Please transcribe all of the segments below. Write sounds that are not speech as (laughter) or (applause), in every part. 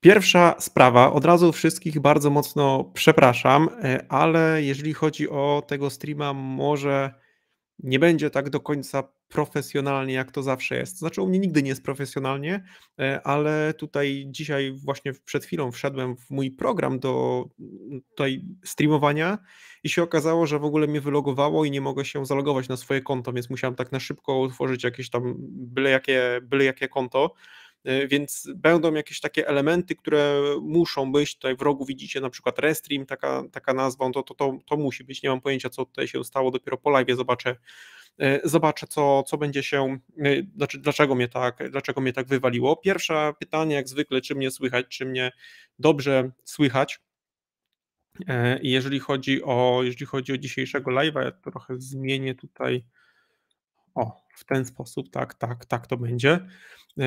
Pierwsza sprawa, od razu wszystkich bardzo mocno przepraszam, e, ale jeżeli chodzi o tego streama, może nie będzie tak do końca profesjonalnie, jak to zawsze jest. Znaczy, u mnie nigdy nie jest profesjonalnie, e, ale tutaj dzisiaj, właśnie przed chwilą wszedłem w mój program do tutaj streamowania i się okazało, że w ogóle mnie wylogowało i nie mogę się zalogować na swoje konto, więc musiałem tak na szybko utworzyć jakieś tam byle jakie, byle jakie konto. E, więc będą jakieś takie elementy, które muszą być, tutaj w rogu widzicie na przykład Restream, taka, taka nazwa, no to, to, to, to musi być, nie mam pojęcia co tutaj się stało, dopiero po live zobaczę, e, zobaczę co, co będzie się, e, znaczy dlaczego mnie, tak, dlaczego mnie tak wywaliło. Pierwsze pytanie jak zwykle, czy mnie słychać, czy mnie dobrze słychać. Jeżeli chodzi o, jeżeli chodzi o dzisiejszego live'a, ja trochę zmienię tutaj o, w ten sposób, tak, tak, tak to będzie. E,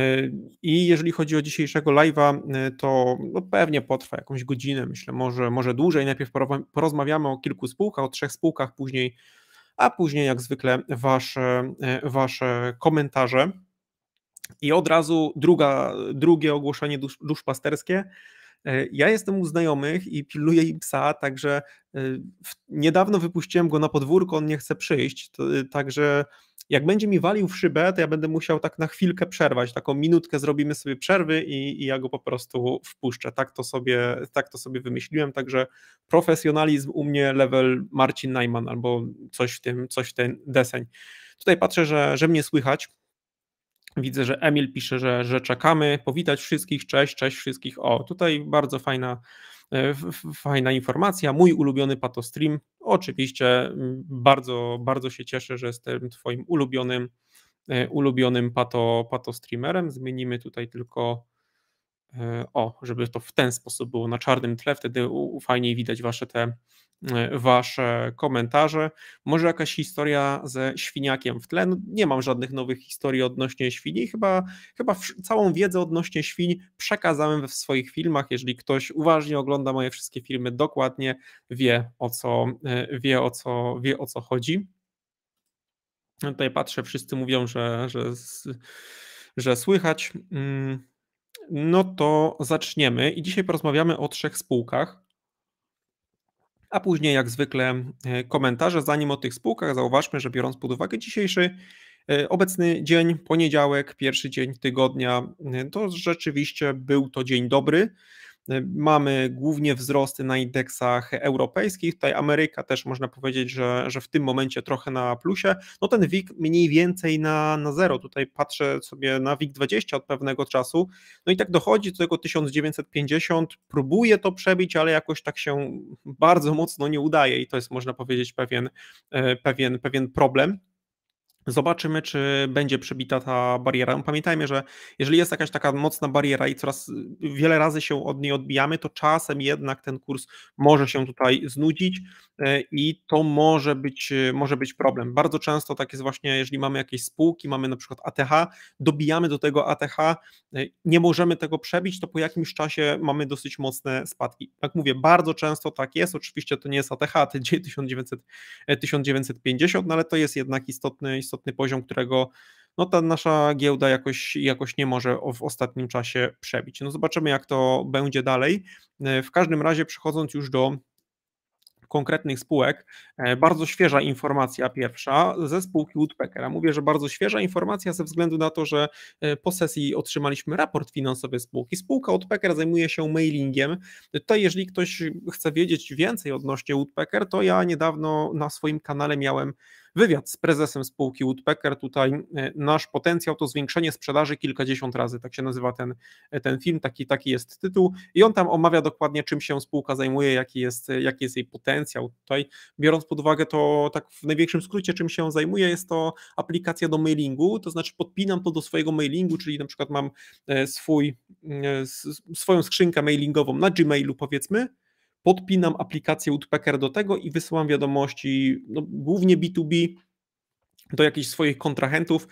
I jeżeli chodzi o dzisiejszego live'a, e, to no pewnie potrwa jakąś godzinę, myślę, może, może dłużej. Najpierw porozmawiamy o kilku spółkach, o trzech spółkach później, a później jak zwykle wasze, e, wasze komentarze. I od razu druga, drugie ogłoszenie dusz, E, ja jestem u znajomych i pilnuję im psa, także e, niedawno wypuściłem go na podwórko, on nie chce przyjść, e, także jak będzie mi walił w szybę, to ja będę musiał tak na chwilkę przerwać, taką minutkę zrobimy sobie przerwy i, i, ja go po prostu wpuszczę. Tak to, sobie, tak to sobie wymyśliłem, także profesjonalizm u mnie level Marcin Najman albo coś w tym, coś w ten deseń. Tutaj patrzę, że, że mnie słychać, Widzę, że Emil pisze, że, że czekamy. Powitać wszystkich, cześć, cześć wszystkich. O, tutaj bardzo fajna, e, fajna informacja. Mój ulubiony patostream. Oczywiście mm, bardzo, bardzo się cieszę, że jestem Twoim ulubionym, e, ulubionym pato, pato streamerem. Zmienimy tutaj tylko E, o, żeby to w ten sposób było na czarnym tle, wtedy fajniej widać wasze te e, wasze komentarze. Może jakaś historia ze świniakiem w tle. No, nie mam żadnych nowych historii odnośnie świni. Chyba, chyba całą wiedzę odnośnie świń przekazałem w swoich filmach. Jeżeli ktoś uważnie ogląda moje wszystkie filmy dokładnie, wie o co, e, wie o co, wie o co chodzi. Tutaj patrzę, wszyscy mówią, że, że, że słychać. Hmm. No to zaczniemy i dzisiaj porozmawiamy o trzech spółkach. A później, jak zwykle, e, komentarze. Zanim o tych spółkach, zauważmy, że biorąc pod uwagę dzisiejszy e, obecny dzień, poniedziałek, pierwszy dzień tygodnia, e, to rzeczywiście był to dzień dobry. Mamy głównie wzrosty na indeksach europejskich, tutaj Ameryka też można powiedzieć, że, że w tym momencie trochę na plusie. No ten WIG mniej więcej na, na zero, tutaj patrzę sobie na WIG20 od pewnego czasu, no i tak dochodzi do tego 1950, próbuje to przebić, ale jakoś tak się bardzo mocno nie udaje i to jest można powiedzieć pewien, e, pewien, pewien problem. Zobaczymy, czy będzie przebita ta bariera. No, pamiętajmy, że jeżeli jest jakaś taka mocna bariera i coraz y, wiele razy się od niej odbijamy, to czasem jednak ten kurs może się tutaj znudzić y, i to może być, y, może być problem. Bardzo często tak jest właśnie, jeżeli mamy jakieś spółki, mamy na przykład ATH, dobijamy do tego ATH, nie możemy tego przebić, to po jakimś czasie mamy dosyć mocne spadki. Jak mówię, bardzo często tak jest. Oczywiście to nie jest ATH, to 1900, 1950, no ale to jest jednak istotny, istotny istotny poziom, którego no ta nasza giełda jakoś, jakoś nie może w ostatnim czasie przebić. No zobaczymy, jak to będzie dalej. E, w każdym razie, przechodząc już do konkretnych spółek, e, bardzo świeża informacja pierwsza ze spółki Woodpeckera. Mówię, że bardzo świeża informacja ze względu na to, że e, po sesji otrzymaliśmy raport finansowy spółki. Spółka Woodpecker zajmuje się mailingiem. Tutaj jeżeli ktoś chce wiedzieć więcej odnośnie Woodpecker, to ja niedawno na swoim kanale miałem wywiad z prezesem spółki Woodpecker. Tutaj e, nasz potencjał to zwiększenie sprzedaży kilkadziesiąt razy. Tak się nazywa ten, e, ten film, taki, taki jest tytuł. I on tam omawia dokładnie, czym się spółka zajmuje, jaki jest, e, jaki jest jej potencjał. Tutaj, biorąc pod uwagę to, tak w największym skrócie, czym się zajmuje, jest to aplikacja do mailingu, to znaczy podpinam to do swojego mailingu, czyli na przykład mam swój, swoją skrzynkę mailingową na Gmailu, powiedzmy podpinam aplikację Woodpecker do tego i wysyłam wiadomości, no, głównie B2B, do jakichś swoich kontrahentów.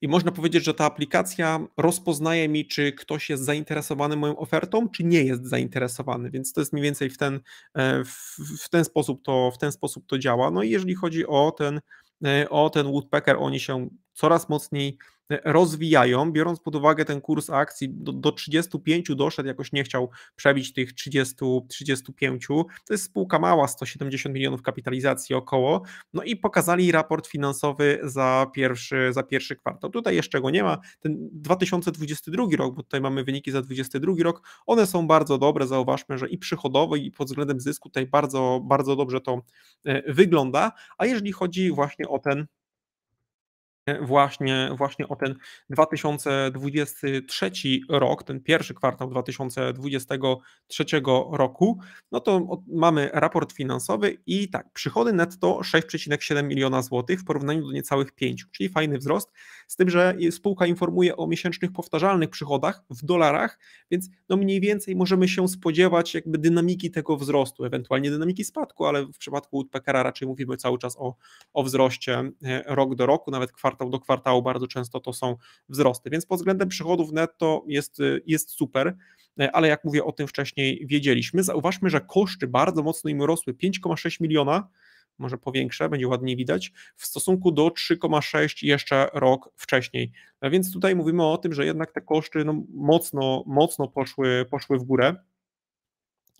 I można powiedzieć, że ta aplikacja rozpoznaje mi, czy ktoś jest zainteresowany moją ofertą, czy nie jest zainteresowany. Więc to jest mniej więcej w ten, e, w, w ten, sposób, to, w ten sposób to działa. No i jeżeli chodzi o ten, e, o ten Woodpecker, oni się coraz mocniej rozwijają, biorąc pod uwagę ten kurs akcji, do, do 35 doszedł, jakoś nie chciał przebić tych 30, 35, to jest spółka mała, 170 milionów kapitalizacji około, no i pokazali raport finansowy za pierwszy, za pierwszy kwartał. Tutaj jeszcze go nie ma, ten 2022 rok, bo tutaj mamy wyniki za 2022 rok, one są bardzo dobre, zauważmy, że i przychodowo i pod względem zysku tutaj bardzo, bardzo dobrze to e, wygląda, a jeżeli chodzi właśnie o ten właśnie, właśnie o ten 2023 rok, ten pierwszy kwartał 2023 roku, no to mamy raport finansowy i tak, przychody netto 6,7 miliona złotych w porównaniu do niecałych 5, czyli fajny wzrost z tym, że spółka informuje o miesięcznych powtarzalnych przychodach w dolarach, więc no mniej więcej możemy się spodziewać jakby dynamiki tego wzrostu, ewentualnie dynamiki spadku, ale w przypadku Pekara raczej mówimy cały czas o, o wzroście e, rok do roku, nawet kwartał do kwartału bardzo często to są wzrosty, więc pod względem przychodów netto jest, e, jest super, e, ale jak mówię o tym wcześniej wiedzieliśmy, zauważmy, że koszty bardzo mocno im rosły, 5,6 miliona może powiększę, będzie ładniej widać, w stosunku do 3,6 jeszcze rok wcześniej. A więc tutaj mówimy o tym, że jednak te koszty no, mocno, mocno poszły, poszły w górę.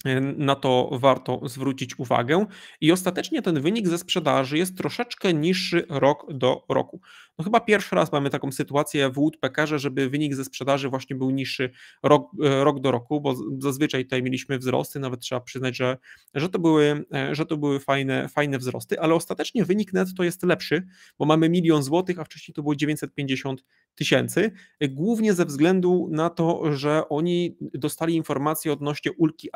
E, na to warto zwrócić uwagę. I ostatecznie ten wynik ze sprzedaży jest troszeczkę niższy rok do roku. No chyba pierwszy raz mamy taką sytuację w Pekarze, żeby wynik ze sprzedaży właśnie był niższy rok, e, rok do roku, bo zazwyczaj tutaj mieliśmy wzrosty, nawet trzeba przyznać, że, że to były, e, że to były fajne, fajne wzrosty, ale ostatecznie wynik netto jest lepszy, bo mamy milion złotych, a wcześniej to było 950 tysięcy, głównie ze względu na to, że oni dostali informacje odnośnie ulgi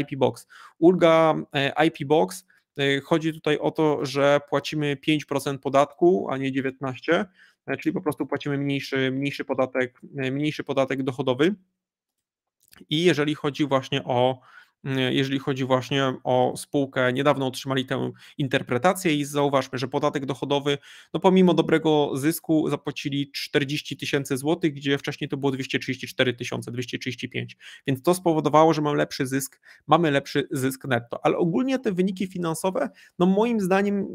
IP Box. Ulga e, IP Box e, chodzi tutaj o to, że płacimy 5% podatku, a nie 19%, e, czyli po prostu płacimy mniejszy, mniejszy, podatek, mniejszy podatek dochodowy. I jeżeli chodzi właśnie o jeżeli chodzi właśnie o spółkę, niedawno otrzymali tę interpretację i zauważmy, że podatek dochodowy, no pomimo dobrego zysku zapłacili 40 tysięcy złotych, gdzie wcześniej to było 234 tysiące, 235. Więc to spowodowało, że mamy lepszy zysk, mamy lepszy zysk netto. Ale ogólnie te wyniki finansowe, no moim zdaniem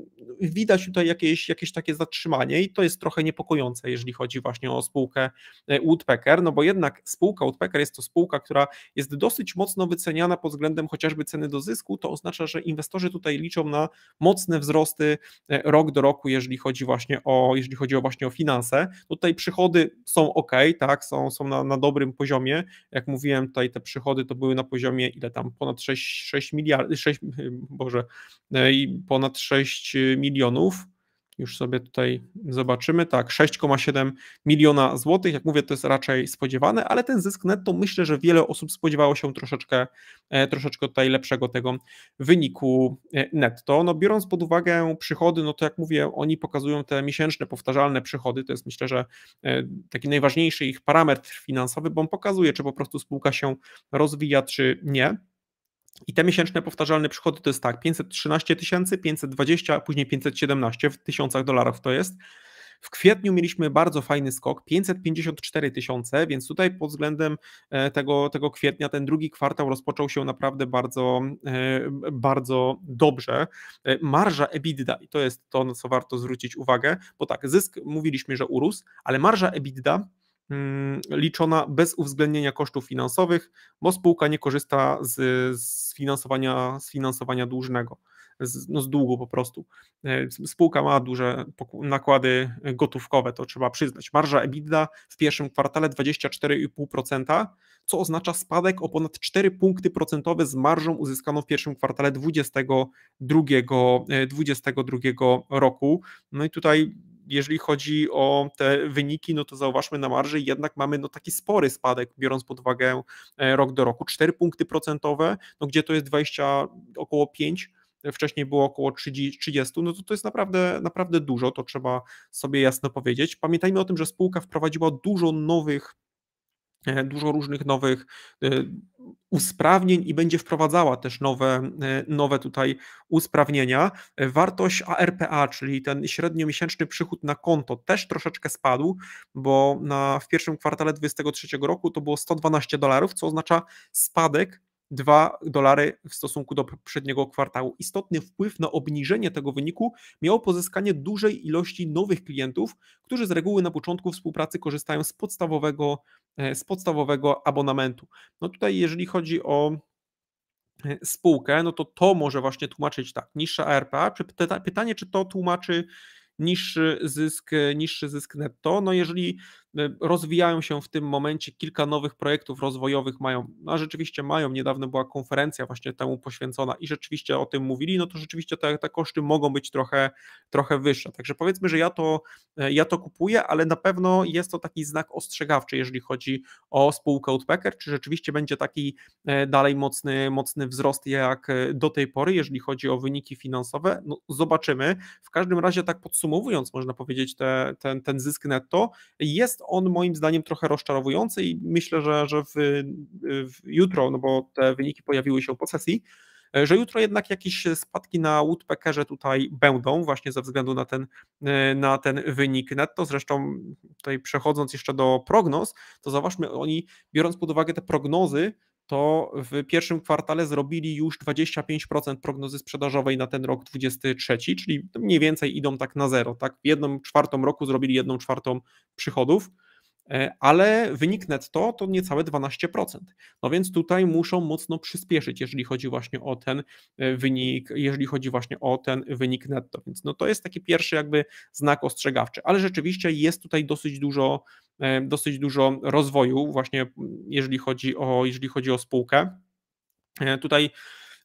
widać tutaj jakieś, jakieś takie zatrzymanie i to jest trochę niepokojące, jeżeli chodzi właśnie o spółkę e, Woodpecker, no bo jednak spółka Woodpecker jest to spółka, która jest dosyć mocno wyceniana pod względem względem chociażby ceny do zysku, to oznacza, że inwestorzy tutaj liczą na mocne wzrosty e, rok do roku, jeżeli chodzi właśnie o, jeżeli chodzi o właśnie o finanse. Tutaj przychody są ok, tak, są, są na, na dobrym poziomie. Jak mówiłem, tutaj te przychody to były na poziomie ile tam ponad 6, 6 miliardów, 6, Boże, e, i ponad 6 milionów już sobie tutaj zobaczymy, tak, 6,7 miliona złotych. Jak mówię, to jest raczej spodziewane, ale ten zysk netto myślę, że wiele osób spodziewało się troszeczkę, e, troszeczkę tutaj lepszego tego wyniku e, netto. No, biorąc pod uwagę przychody, no to jak mówię, oni pokazują te miesięczne, powtarzalne przychody. To jest myślę, że e, taki najważniejszy ich parametr finansowy, bo on pokazuje, czy po prostu spółka się rozwija, czy nie. I te miesięczne powtarzalne przychody to jest tak, 513 tysięcy, 520, a później 517 w tysiącach dolarów to jest. W kwietniu mieliśmy bardzo fajny skok, 554 tysiące, więc tutaj pod względem e, tego, tego kwietnia ten drugi kwartał rozpoczął się naprawdę bardzo, e, bardzo dobrze. E, marża EBITDA, i to jest to, na co warto zwrócić uwagę, bo tak, zysk mówiliśmy, że urósł, ale marża EBITDA Mm, liczona bez uwzględnienia kosztów finansowych, bo spółka nie korzysta z, z, finansowania, z finansowania dłużnego, z, no z długu po prostu. E, spółka ma duże nakłady gotówkowe, to trzeba przyznać. Marża EBITDA w pierwszym kwartale 24,5%, co oznacza spadek o ponad 4 punkty procentowe z marżą uzyskaną w pierwszym kwartale 2022, 2022 e, roku. No i tutaj jeżeli chodzi o te wyniki, no to zauważmy na marży jednak mamy no taki spory spadek, biorąc pod uwagę e, rok do roku, 4 punkty procentowe, no gdzie to jest 20, około 5, wcześniej było około 30, no to to jest naprawdę, naprawdę dużo, to trzeba sobie jasno powiedzieć. Pamiętajmy o tym, że spółka wprowadziła dużo nowych E, dużo różnych nowych e, usprawnień i będzie wprowadzała też nowe, e, nowe tutaj usprawnienia. Wartość ARPA, czyli ten średniomiesięczny przychód na konto też troszeczkę spadł, bo na, w pierwszym kwartale 2023 roku to było 112 dolarów, co oznacza spadek 2 dolary w stosunku do poprzedniego kwartału. Istotny wpływ na obniżenie tego wyniku miało pozyskanie dużej ilości nowych klientów, którzy z reguły na początku współpracy korzystają z podstawowego, e, z podstawowego abonamentu. No tutaj, jeżeli chodzi o e, spółkę, no to to może właśnie tłumaczyć tak, niższa ARPA. Pytanie, czy to tłumaczy niższy zysk, e, niższy zysk netto. No jeżeli Y, rozwijają się w tym momencie kilka nowych projektów rozwojowych mają, no a rzeczywiście mają, niedawno była konferencja właśnie temu poświęcona i rzeczywiście o tym mówili, no to rzeczywiście te, te koszty mogą być trochę, trochę wyższe. Także powiedzmy, że ja to, e, ja to kupuję, ale na pewno jest to taki znak ostrzegawczy, jeżeli chodzi o spółkę Outpacker, czy rzeczywiście będzie taki e, dalej mocny, mocny wzrost jak e, do tej pory, jeżeli chodzi o wyniki finansowe. No, zobaczymy. W każdym razie tak podsumowując, można powiedzieć, te, ten, ten zysk netto jest on moim zdaniem trochę rozczarowujący i myślę, że, że w, w jutro, no bo te wyniki pojawiły się po sesji, że jutro jednak jakieś spadki na Woodpeckerze tutaj będą, właśnie ze względu na ten, na ten wynik netto. Zresztą tutaj przechodząc jeszcze do prognoz, to zauważmy, oni biorąc pod uwagę te prognozy, to w pierwszym kwartale zrobili już 25% prognozy sprzedażowej na ten rok 23, czyli mniej więcej idą tak na zero, tak? Jedną czwartą roku zrobili jedną czwartą przychodów. E, ale wynik netto to niecałe 12%. No więc tutaj muszą mocno przyspieszyć, jeżeli chodzi właśnie o ten e, wynik, jeżeli chodzi właśnie o ten wynik netto. Więc no to jest taki pierwszy jakby znak ostrzegawczy, ale rzeczywiście jest tutaj dosyć dużo e, dosyć dużo rozwoju właśnie mm, jeżeli chodzi o jeżeli chodzi o spółkę. Tutaj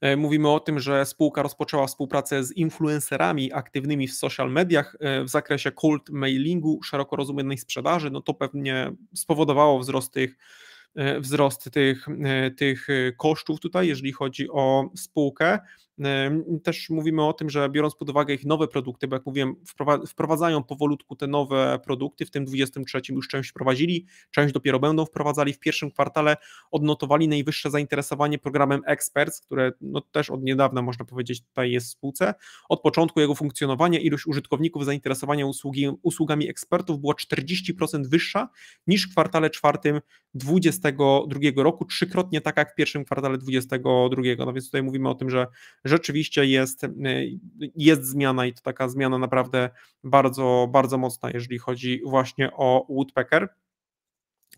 E, mówimy o tym, że spółka rozpoczęła współpracę z influencerami aktywnymi w social mediach e, w zakresie cold mailingu, szeroko rozumianej sprzedaży. No to pewnie spowodowało wzrost tych e, wzrost tych, tych kosztów tutaj, jeżeli chodzi o spółkę. Też mówimy o tym, że biorąc pod uwagę ich nowe produkty, bo jak mówiłem, wprowadzają powolutku te nowe produkty, w tym 23 już część wprowadzili, część dopiero będą wprowadzali. W pierwszym kwartale odnotowali najwyższe zainteresowanie programem Experts, które no też od niedawna można powiedzieć tutaj jest w spółce. Od początku jego funkcjonowania ilość użytkowników zainteresowania usługi, usługami ekspertów była 40% wyższa niż w kwartale czwartym 2022 roku, trzykrotnie taka jak w pierwszym kwartale 2022. No więc tutaj mówimy o tym, że rzeczywiście jest, y, jest zmiana i to taka zmiana naprawdę bardzo, bardzo mocna, jeżeli chodzi właśnie o Woodpecker.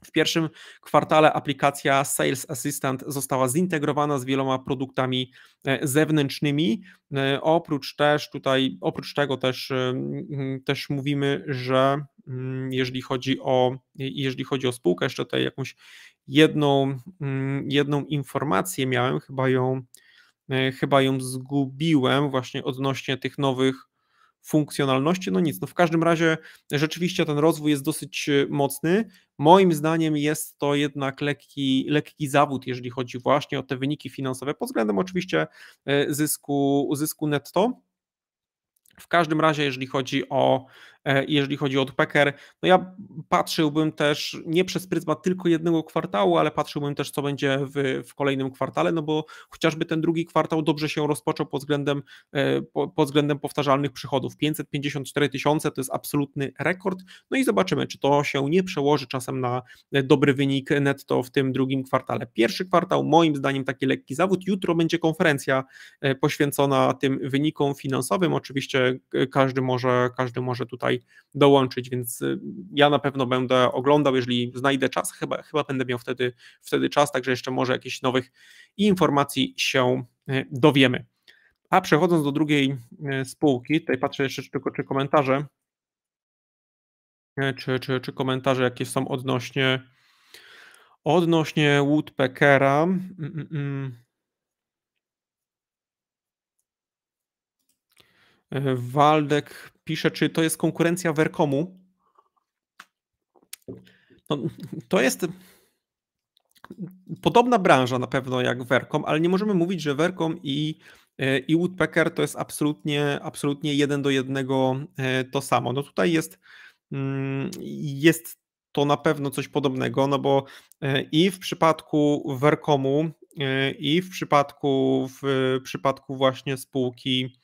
W pierwszym kwartale aplikacja Sales Assistant została zintegrowana z wieloma produktami e, zewnętrznymi. E, oprócz też tutaj, oprócz tego też, y, też mówimy, że mm, jeżeli chodzi o jeżeli chodzi o spółkę, jeszcze tutaj jakąś jedną, mm, jedną informację miałem, chyba ją E, chyba ją zgubiłem właśnie odnośnie tych nowych funkcjonalności. No nic, no w każdym razie rzeczywiście ten rozwój jest dosyć e, mocny. Moim zdaniem jest to jednak lekki, lekki zawód, jeżeli chodzi właśnie o te wyniki finansowe, pod względem oczywiście e, zysku, zysku netto. W każdym razie, jeżeli chodzi o E, jeżeli chodzi o Packer. No ja patrzyłbym też nie przez pryzmat tylko jednego kwartału, ale patrzyłbym też, co będzie w, w kolejnym kwartale, no bo chociażby ten drugi kwartał dobrze się rozpoczął pod względem, e, pod względem powtarzalnych przychodów. 554 tysiące to jest absolutny rekord. No i zobaczymy, czy to się nie przełoży czasem na e, dobry wynik netto w tym drugim kwartale. Pierwszy kwartał, moim zdaniem, taki lekki zawód. Jutro będzie konferencja poświęcona tym wynikom finansowym. Oczywiście każdy może, każdy może tutaj dołączyć, więc y, ja na pewno będę oglądał, jeżeli znajdę czas, chyba, chyba będę miał wtedy, wtedy czas, także jeszcze może jakichś nowych informacji się y, dowiemy. A przechodząc do drugiej y, spółki, tutaj patrzę jeszcze tylko, czy komentarze, czy, czy, czy komentarze jakie są odnośnie odnośnie Woodpeckera. Mm, mm, mm. Waldek pisze, czy to jest konkurencja Vercomu. No, to jest podobna branża na pewno jak Vercom, ale nie możemy mówić, że Vercom i, e, i Woodpecker to jest absolutnie, absolutnie jeden do jednego e, to samo. No tutaj jest, mm, jest to na pewno coś podobnego, no bo e, i w przypadku Vercomu, i w przypadku, w przypadku właśnie spółki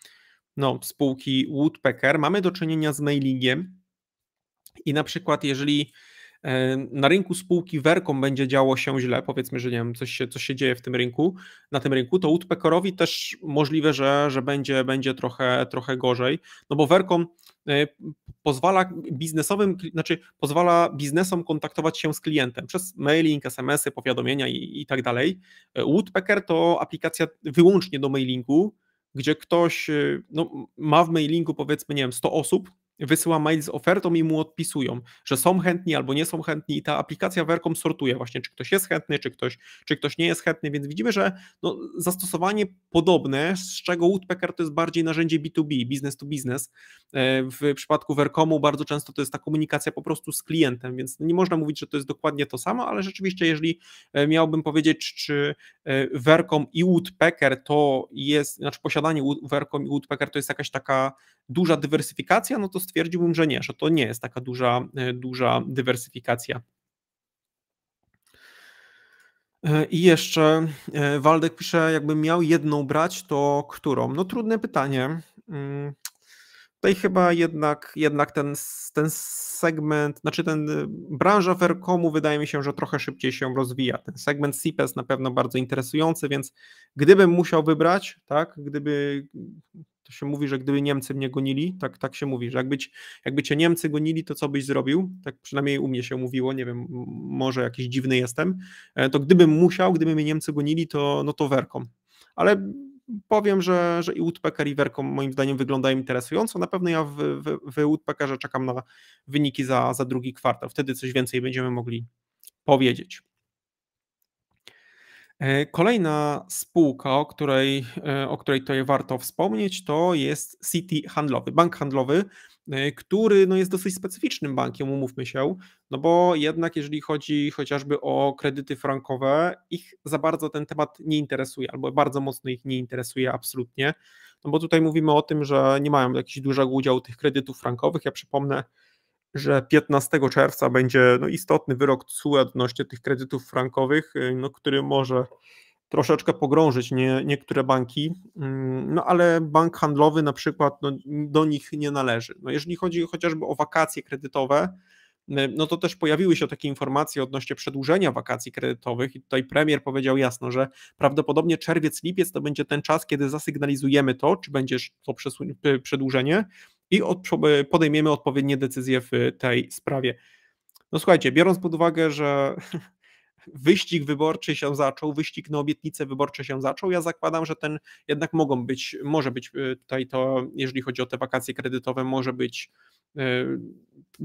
no, spółki Woodpecker, mamy do czynienia z mailingiem i na przykład jeżeli e, na rynku spółki Vercom będzie działo się źle, powiedzmy, że nie wiem, coś się, coś się dzieje w tym rynku, na tym rynku, to Woodpeckerowi też możliwe, że, że będzie, będzie trochę, trochę gorzej, no bo Vercom e, pozwala biznesowym, znaczy pozwala biznesom kontaktować się z klientem przez mailing, SMS-y, powiadomienia i, i tak dalej. E, Woodpecker to aplikacja wyłącznie do mailingu, gdzie ktoś y, no, ma w mailingu powiedzmy, nie wiem, 100 osób, wysyła mail z ofertą i mu odpisują, że są chętni albo nie są chętni i ta aplikacja Vercom sortuje właśnie, czy ktoś jest chętny, czy ktoś, czy ktoś nie jest chętny, więc widzimy, że no, zastosowanie podobne, z czego Woodpecker to jest bardziej narzędzie B2B, business to business. E, w przypadku Vercomu bardzo często to jest ta komunikacja po prostu z klientem, więc nie można mówić, że to jest dokładnie to samo, ale rzeczywiście jeżeli e, miałbym powiedzieć, czy e, Vercom i Woodpecker to jest, znaczy posiadanie Vercom i Woodpecker to jest jakaś taka duża dywersyfikacja, no to stwierdziłbym, że nie, że to nie jest taka duża, e, duża dywersyfikacja. E, I jeszcze e, Waldek pisze, jakbym miał jedną brać, to którą? No trudne pytanie. Mm, tutaj chyba jednak, jednak ten, ten segment, znaczy ten branża Faircomu wydaje mi się, że trochę szybciej się rozwija. Ten segment CPS na pewno bardzo interesujący, więc gdybym musiał wybrać, tak, gdyby to się mówi, że gdyby Niemcy mnie gonili, tak, tak się mówi, że jakby, ci, jakby cię Niemcy gonili, to co byś zrobił? Tak przynajmniej u mnie się mówiło, nie wiem, może jakiś dziwny jestem. E, to gdybym musiał, gdyby mnie Niemcy gonili, to no to werkom. Ale powiem, że, że i Woodpecker i Werkom moim zdaniem wyglądają interesująco. Na pewno ja w, w, w Woodpeckerze czekam na wyniki za, za drugi kwartał. Wtedy coś więcej będziemy mogli powiedzieć. E, kolejna spółka, o której, e, o której tutaj warto wspomnieć, to jest City Handlowy, bank handlowy, e, który no, jest dosyć specyficznym bankiem, umówmy się, no bo jednak jeżeli chodzi chociażby o kredyty frankowe, ich za bardzo ten temat nie interesuje, albo bardzo mocno ich nie interesuje absolutnie, no bo tutaj mówimy o tym, że nie mają jakiś dużego udziału tych kredytów frankowych. Ja przypomnę, że 15 czerwca będzie no, istotny wyrok TSUE odnośnie tych kredytów frankowych, y, no, który może troszeczkę pogrążyć nie, niektóre banki, mm, no ale bank handlowy na przykład no, do nich nie należy. No, jeżeli chodzi chociażby o wakacje kredytowe, y, no to też pojawiły się takie informacje odnośnie przedłużenia wakacji kredytowych i tutaj premier powiedział jasno, że prawdopodobnie czerwiec, lipiec to będzie ten czas, kiedy zasygnalizujemy to, czy będzie to y, przedłużenie, i podejmiemy odpowiednie decyzje w tej sprawie. No słuchajcie, biorąc pod uwagę, że (laughs) wyścig wyborczy się zaczął, wyścig na obietnice wyborcze się zaczął. Ja zakładam, że ten jednak mogą być, może być e, tutaj to, jeżeli chodzi o te wakacje kredytowe, może być e,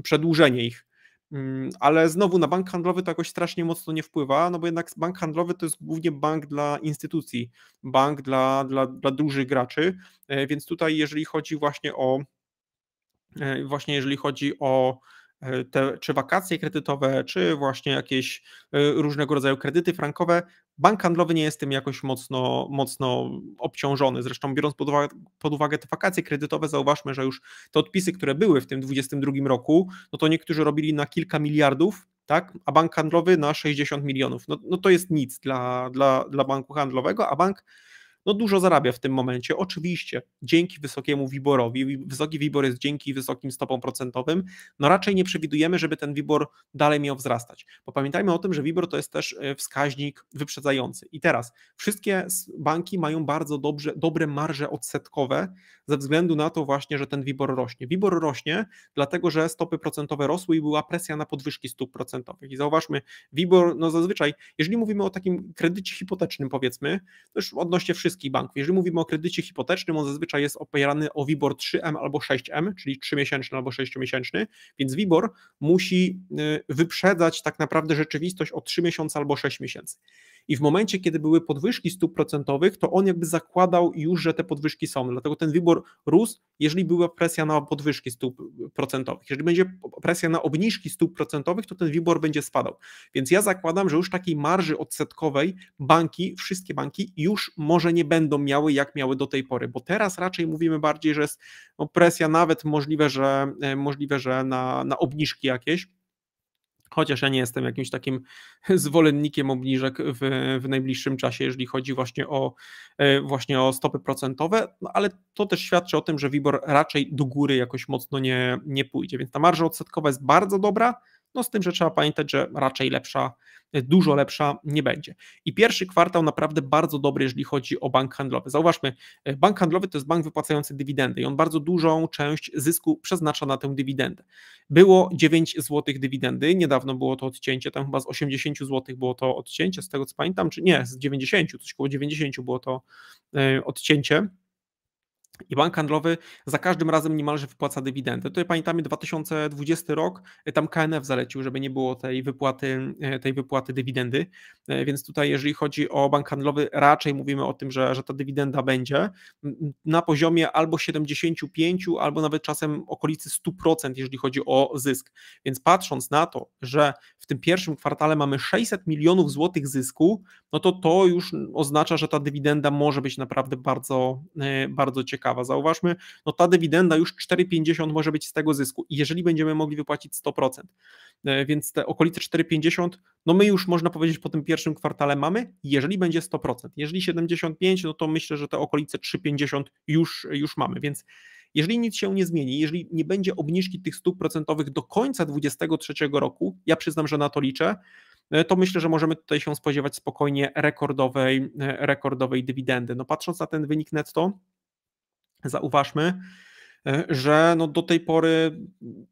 przedłużenie ich. Mm, ale znowu na bank handlowy to jakoś strasznie mocno nie wpływa, no bo jednak bank handlowy to jest głównie bank dla instytucji, bank dla, dla, dla dużych graczy, e, więc tutaj jeżeli chodzi właśnie o E, właśnie jeżeli chodzi o e, te, czy wakacje kredytowe, czy właśnie jakieś e, różnego rodzaju kredyty frankowe, bank handlowy nie jest tym jakoś mocno, mocno obciążony. Zresztą biorąc pod uwagę, pod uwagę, te wakacje kredytowe, zauważmy, że już te odpisy, które były w tym 2022 roku, no to niektórzy robili na kilka miliardów, tak? a bank handlowy na 60 milionów. No, no to jest nic dla, dla, dla banku handlowego, a bank no dużo zarabia w tym momencie. Oczywiście dzięki wysokiemu WIBORowi, wysoki WIBOR jest dzięki wysokim stopom procentowym, no raczej nie przewidujemy, żeby ten WIBOR dalej miał wzrastać, bo pamiętajmy o tym, że WIBOR to jest też e, wskaźnik wyprzedzający. I teraz wszystkie banki mają bardzo dobrze, dobre marże odsetkowe ze względu na to właśnie, że ten WIBOR rośnie. WIBOR rośnie dlatego, że stopy procentowe rosły i była presja na podwyżki stóp procentowych. I zauważmy, WIBOR, no zazwyczaj, jeżeli mówimy o takim kredycie hipotecznym powiedzmy, to już odnośnie wszystkich wszystkich banków. Jeżeli mówimy o kredycie hipotecznym, on zazwyczaj jest opierany o WIBOR 3M albo 6M, czyli 3-miesięczny albo 6-miesięczny, więc WIBOR musi y, wyprzedzać tak naprawdę rzeczywistość o 3 miesiące albo 6 miesięcy. I w momencie, kiedy były podwyżki stóp procentowych, to on jakby zakładał już, że te podwyżki są. No dlatego ten wybór rósł, jeżeli była presja na podwyżki stóp procentowych. Jeżeli będzie presja na obniżki stóp procentowych, to ten wybór będzie spadał. Więc ja zakładam, że już takiej marży odsetkowej banki, wszystkie banki już może nie będą miały, jak miały do tej pory, bo teraz raczej mówimy bardziej, że jest no, presja nawet możliwe, że e, możliwe, że na, na obniżki jakieś Chociaż ja nie jestem jakimś takim (laughs) zwolennikiem obniżek w, w najbliższym czasie, jeżeli chodzi właśnie o, e, właśnie o stopy procentowe, no ale to też świadczy o tym, że WIBOR raczej do góry jakoś mocno nie, nie pójdzie. Więc ta marża odsetkowa jest bardzo dobra, no z tym, że trzeba pamiętać, że raczej lepsza, e, dużo lepsza nie będzie. I pierwszy kwartał naprawdę bardzo dobry, jeżeli chodzi o bank handlowy. Zauważmy, e, bank handlowy to jest bank wypłacający dywidendy i on bardzo dużą część zysku przeznacza na tę dywidendę. Było 9 zł dywidendy, niedawno było to odcięcie, tam chyba z 80 zł było to odcięcie, z tego co pamiętam, czy nie, z 90, coś około 90 było to e, odcięcie i bank handlowy za każdym razem niemalże wypłaca dywidendę. Tutaj pamiętamy 2020 rok, e, tam KNF zalecił, żeby nie było tej wypłaty, e, tej wypłaty dywidendy, e, więc tutaj jeżeli chodzi o bank handlowy, raczej mówimy o tym, że, że ta dywidenda będzie na poziomie albo 75, albo nawet czasem okolicy 100%, jeżeli chodzi o zysk. Więc patrząc na to, że w tym pierwszym kwartale mamy 600 milionów złotych zysku, no to to już oznacza, że ta dywidenda może być naprawdę bardzo, bardzo ciekawa ciekawa, zauważmy, no ta dywidenda już 4,50 może być z tego zysku, jeżeli będziemy mogli wypłacić 100%, e, więc te okolice 4,50, no my już można powiedzieć po tym pierwszym kwartale mamy, jeżeli będzie 100%, jeżeli 75, no to myślę, że te okolice 3,50 już, już mamy, więc jeżeli nic się nie zmieni, jeżeli nie będzie obniżki tych stóp procentowych do końca 2023 roku, ja przyznam, że na to liczę, e, to myślę, że możemy tutaj się spodziewać spokojnie rekordowej, e, rekordowej dywidendy. No patrząc na ten wynik netto, zauważmy, e, że no do tej pory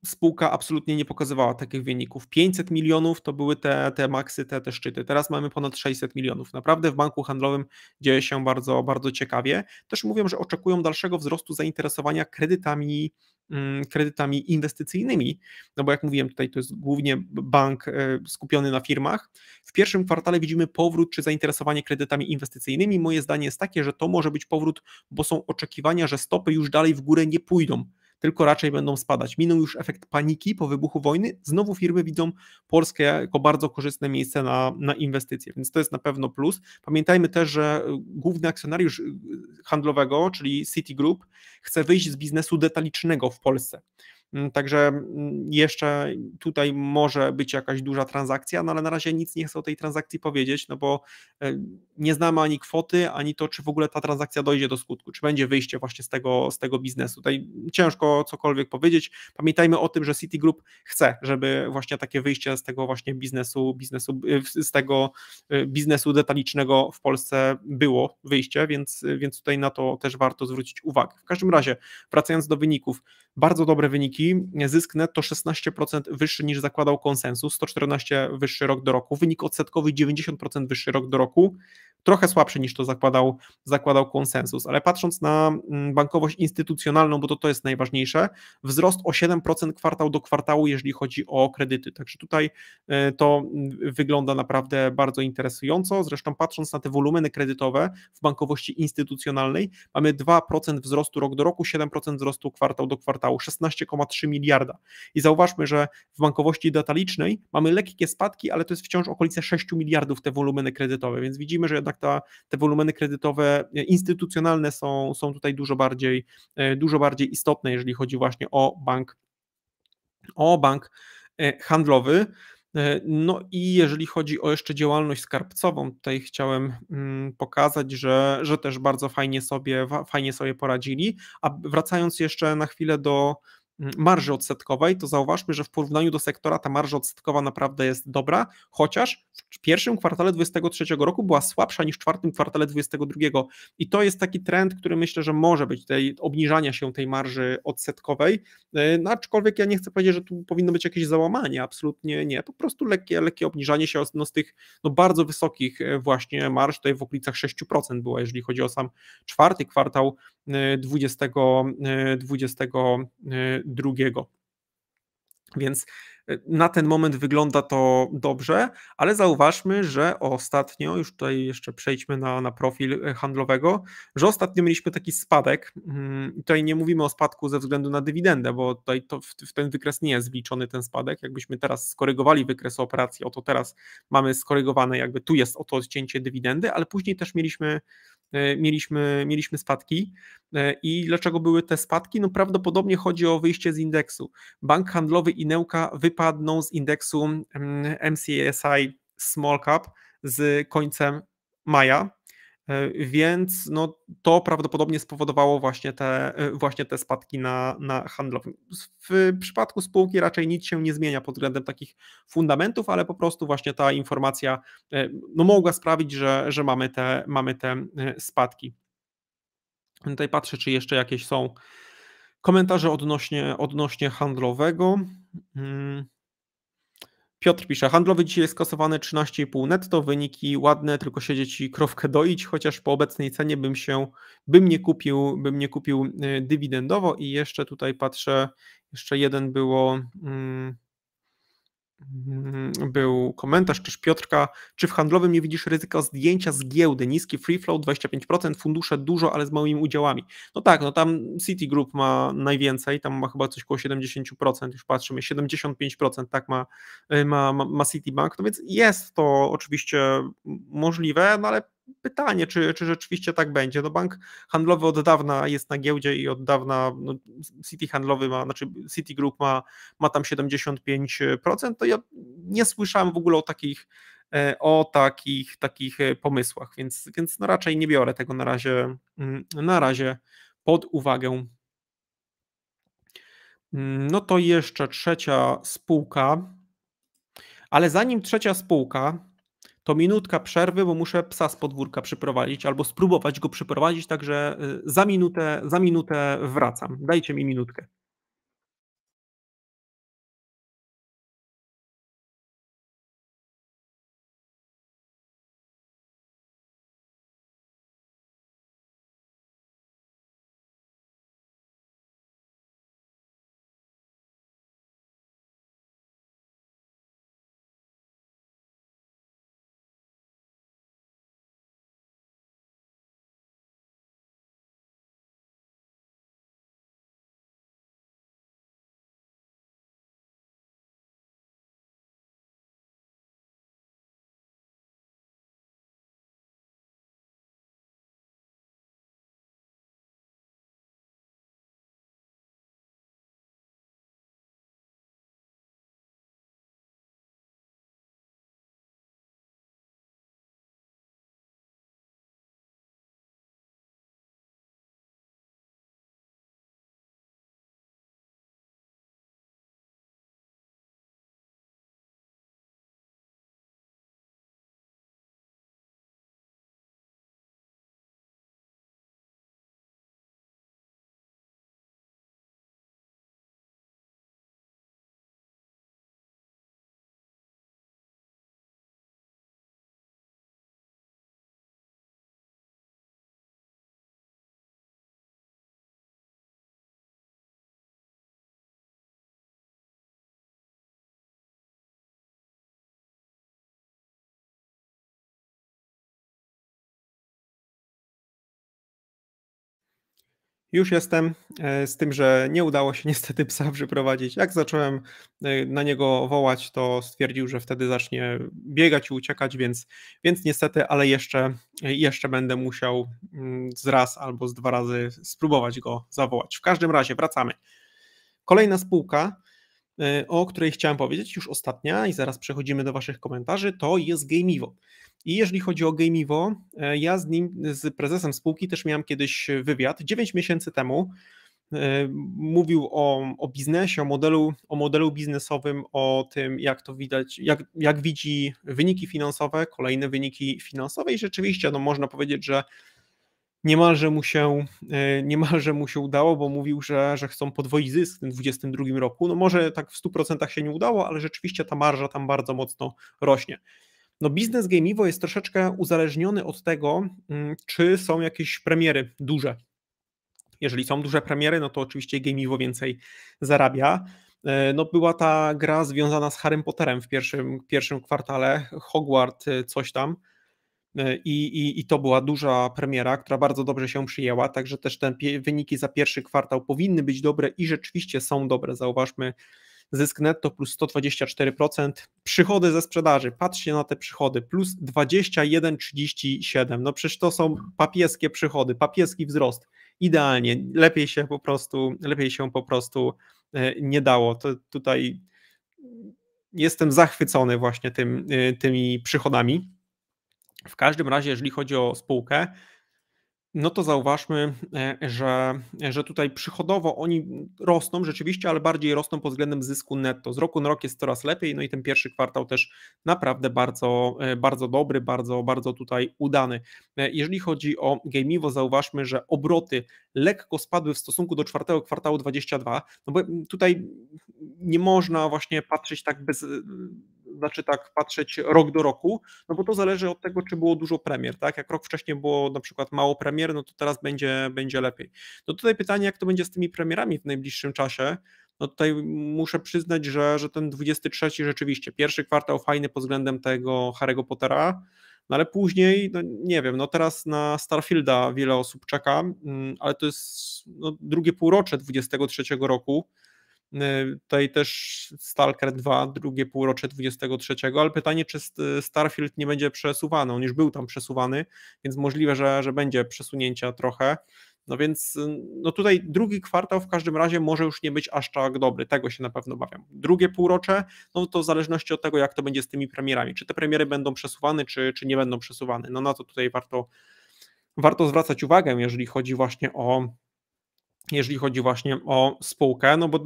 spółka absolutnie nie pokazywała takich wyników. 500 milionów to były te, te maksy, te, te szczyty. Teraz mamy ponad 600 milionów. Naprawdę w banku handlowym dzieje się bardzo, bardzo ciekawie. Też mówią, że oczekują dalszego wzrostu zainteresowania kredytami Mm, kredytami inwestycyjnymi, no bo jak mówiłem tutaj, to jest głównie bank e, skupiony na firmach. W pierwszym kwartale widzimy powrót czy zainteresowanie kredytami inwestycyjnymi. Moje zdanie jest takie, że to może być powrót, bo są oczekiwania, że stopy już dalej w górę nie pójdą tylko raczej będą spadać. Minął już efekt paniki po wybuchu wojny, znowu firmy widzą Polskę jako bardzo korzystne miejsce na, na inwestycje, więc to jest na pewno plus. Pamiętajmy też, że y, główny akcjonariusz y, handlowego, czyli Citigroup, chce wyjść z biznesu detalicznego w Polsce. Mm, także mm, jeszcze tutaj może być jakaś duża transakcja, no ale na razie nic nie chcę o tej transakcji powiedzieć, no bo e, nie znamy ani kwoty, ani to, czy w ogóle ta transakcja dojdzie do skutku, czy będzie wyjście właśnie z tego, z tego biznesu. Tutaj ciężko cokolwiek powiedzieć. Pamiętajmy o tym, że Citigroup chce, żeby właśnie takie wyjście z tego właśnie biznesu, biznesu e, z tego e, biznesu detalicznego w Polsce było wyjście, więc, więc tutaj na to też warto zwrócić uwagę. W każdym razie, wracając do wyników, bardzo dobre wyniki spółki zysk netto 16% wyższy niż zakładał konsensus, 114 wyższy rok do roku, wynik odsetkowy 90% wyższy rok do roku, trochę słabszy niż to zakładał, zakładał konsensus, ale patrząc na mm, bankowość instytucjonalną, bo to, to jest najważniejsze, wzrost o 7% kwartał do kwartału, jeżeli chodzi o kredyty. Także tutaj y, to y, wygląda naprawdę bardzo interesująco. Zresztą patrząc na te wolumeny kredytowe w bankowości instytucjonalnej, mamy 2% wzrostu rok do roku, 7% wzrostu kwartał do kwartału, 16,3 1,3 miliarda. I zauważmy, że w bankowości detalicznej mamy lekkie spadki, ale to jest wciąż okolice 6 miliardów te wolumeny kredytowe, więc widzimy, że jednak ta, te wolumeny kredytowe e, instytucjonalne są, są tutaj dużo bardziej, e, dużo bardziej istotne, jeżeli chodzi właśnie o bank, o bank e, handlowy. No i jeżeli chodzi o jeszcze działalność skarbcową, tutaj chciałem mm, pokazać, że, że też bardzo fajnie sobie, fajnie sobie poradzili. A wracając jeszcze na chwilę do, marży odsetkowej, to zauważmy, że w porównaniu do sektora ta marża odsetkowa naprawdę jest dobra, chociaż w pierwszym kwartale 2023 roku była słabsza niż w czwartym kwartale 2022 i to jest taki trend, który myślę, że może być tej obniżania się tej marży odsetkowej, e, no, aczkolwiek ja nie chcę powiedzieć, że tu powinno być jakieś załamanie, absolutnie nie, po prostu lekkie, lekkie obniżanie się no, z tych no, bardzo wysokich e, właśnie marż, tutaj w okolicach 6% była, jeżeli chodzi o sam czwarty kwartał 2022 e, 20 drugiego. Więc na ten moment wygląda to dobrze, ale zauważmy, że ostatnio, już tutaj jeszcze przejdźmy na, na profil e, handlowego, że ostatnio mieliśmy taki spadek. Mm, tutaj nie mówimy o spadku ze względu na dywidendę, bo tutaj to w, w ten wykres nie jest wliczony ten spadek. Jakbyśmy teraz skorygowali wykres operacji, oto teraz mamy skorygowane, jakby tu jest oto odcięcie dywidendy, ale później też mieliśmy e, mieliśmy, mieliśmy spadki. E, I dlaczego były te spadki? No prawdopodobnie chodzi o wyjście z indeksu. Bank handlowy i Neuka wypadł wypadną z indeksu MSCI mm, Small Cap z końcem maja. E, więc no, to prawdopodobnie spowodowało właśnie te, e, właśnie te spadki na, na handlowym. W przypadku spółki raczej nic się nie zmienia pod względem takich fundamentów, ale po prostu właśnie ta informacja e, no, mogła sprawić, że, że mamy, te, mamy te spadki. Tutaj patrzę, czy jeszcze jakieś są komentarze odnośnie, odnośnie handlowego. Mm. Piotr pisze, handlowy dzisiaj skasowany 13,5 netto, wyniki ładne, tylko siedzieć i krowkę doić, chociaż po obecnej cenie bym się, bym nie kupił, bym nie kupił y, dywidendowo i jeszcze tutaj patrzę, jeszcze jeden było... Mm, Mm, był komentarz też Piotrka, czy w handlowym nie widzisz ryzyka zdjęcia z giełdy? Niski free flow, 25%, fundusze dużo, ale z małymi udziałami. No tak, no tam Citigroup ma najwięcej, tam ma chyba coś około 70%, już patrzymy, 75% tak y, ma, ma, ma Citibank, no więc jest to oczywiście możliwe, no ale pytanie, czy, czy rzeczywiście tak będzie. No bank handlowy od dawna jest na giełdzie i od dawna no, City handlowy ma, znaczy City Group ma, ma tam 75%, to ja nie słyszałem w ogóle o takich e, o takich, takich e, pomysłach, więc, więc no raczej nie biorę tego na razie, mm, na razie pod uwagę. Mm, no to jeszcze trzecia spółka, ale zanim trzecia spółka, to minutka przerwy, bo muszę psa z podwórka przyprowadzić albo spróbować go przyprowadzić, także y, za minutę, za minutę wracam. Dajcie mi minutkę. Już jestem, e, z tym, że nie udało się (laughs) niestety psa przyprowadzić. Jak zacząłem e, na niego wołać, to stwierdził, że wtedy zacznie biegać i uciekać, więc, więc niestety, ale jeszcze, e, jeszcze będę musiał mm, z raz albo z dwa razy spróbować go zawołać. W każdym razie wracamy. Kolejna spółka E, o której chciałem powiedzieć już ostatnia i zaraz przechodzimy do Waszych komentarzy, to jest Gameivo I jeżeli chodzi o Gameivo e, ja z nim, z prezesem spółki też miałem kiedyś wywiad 9 miesięcy temu. E, mówił o, o biznesie, o modelu, o modelu biznesowym, o tym, jak to widać, jak, jak widzi wyniki finansowe, kolejne wyniki finansowe, i rzeczywiście no, można powiedzieć, że Niemalże mu, się, e, niemalże mu się udało, bo mówił, że, że chcą podwoić zysk w 2022 roku. No może tak w 100% się nie udało, ale rzeczywiście ta marża tam bardzo mocno rośnie. No biznes game'iwo jest troszeczkę uzależniony od tego, mm, czy są jakieś premiery duże. Jeżeli są duże premiery, no to oczywiście game'iwo więcej zarabia. E, no była ta gra związana z Harrym Potterem w pierwszym, pierwszym kwartale, Hogwarts e, coś tam. E, i, i, i to była duża premiera, która bardzo dobrze się przyjęła, także też te wyniki za pierwszy kwartał powinny być dobre i rzeczywiście są dobre, zauważmy zysk netto plus 124%, przychody ze sprzedaży, patrzcie na te przychody, plus 21,37, no przecież to są papieskie przychody, papieski wzrost, idealnie, lepiej się po prostu, lepiej się po prostu e, nie dało, to tutaj jestem zachwycony właśnie tym, e, tymi przychodami. W każdym razie, jeżeli chodzi o spółkę, no to zauważmy, e, że, e, że tutaj przychodowo oni rosną rzeczywiście, ale bardziej rosną pod względem zysku netto. Z roku na rok jest coraz lepiej, no i ten pierwszy kwartał też naprawdę bardzo, e, bardzo dobry, bardzo, bardzo tutaj udany. Jeżeli chodzi o Gamewo, zauważmy, że obroty lekko spadły w stosunku do czwartego kwartału 22, no bo tutaj nie można właśnie patrzeć tak bez znaczy tak patrzeć rok do roku, no bo to zależy od tego, czy było dużo premier, tak? Jak rok wcześniej było na przykład mało premier, no to teraz będzie, będzie lepiej. No tutaj pytanie, jak to będzie z tymi premierami w najbliższym czasie, no tutaj muszę przyznać, że, że ten 23 rzeczywiście, pierwszy kwartał fajny pod względem tego Harry'ego Pottera, no ale później, no nie wiem, no teraz na Starfielda wiele osób czeka, mm, ale to jest no, drugie półrocze 23 roku, Yy, tutaj też Stalker 2, drugie półrocze 23, ale pytanie, czy y, Starfield nie będzie przesuwany. On już był tam przesuwany, więc możliwe, że, że będzie przesunięcia trochę. No więc y, no tutaj drugi kwartał w każdym razie może już nie być aż tak dobry, tego się na pewno obawiam. Drugie półrocze, no to w zależności od tego, jak to będzie z tymi premierami. Czy te premiery będą przesuwane, czy, czy nie będą przesuwane. No na to tutaj warto, warto zwracać uwagę, jeżeli chodzi właśnie o jeżeli chodzi właśnie o spółkę, no bo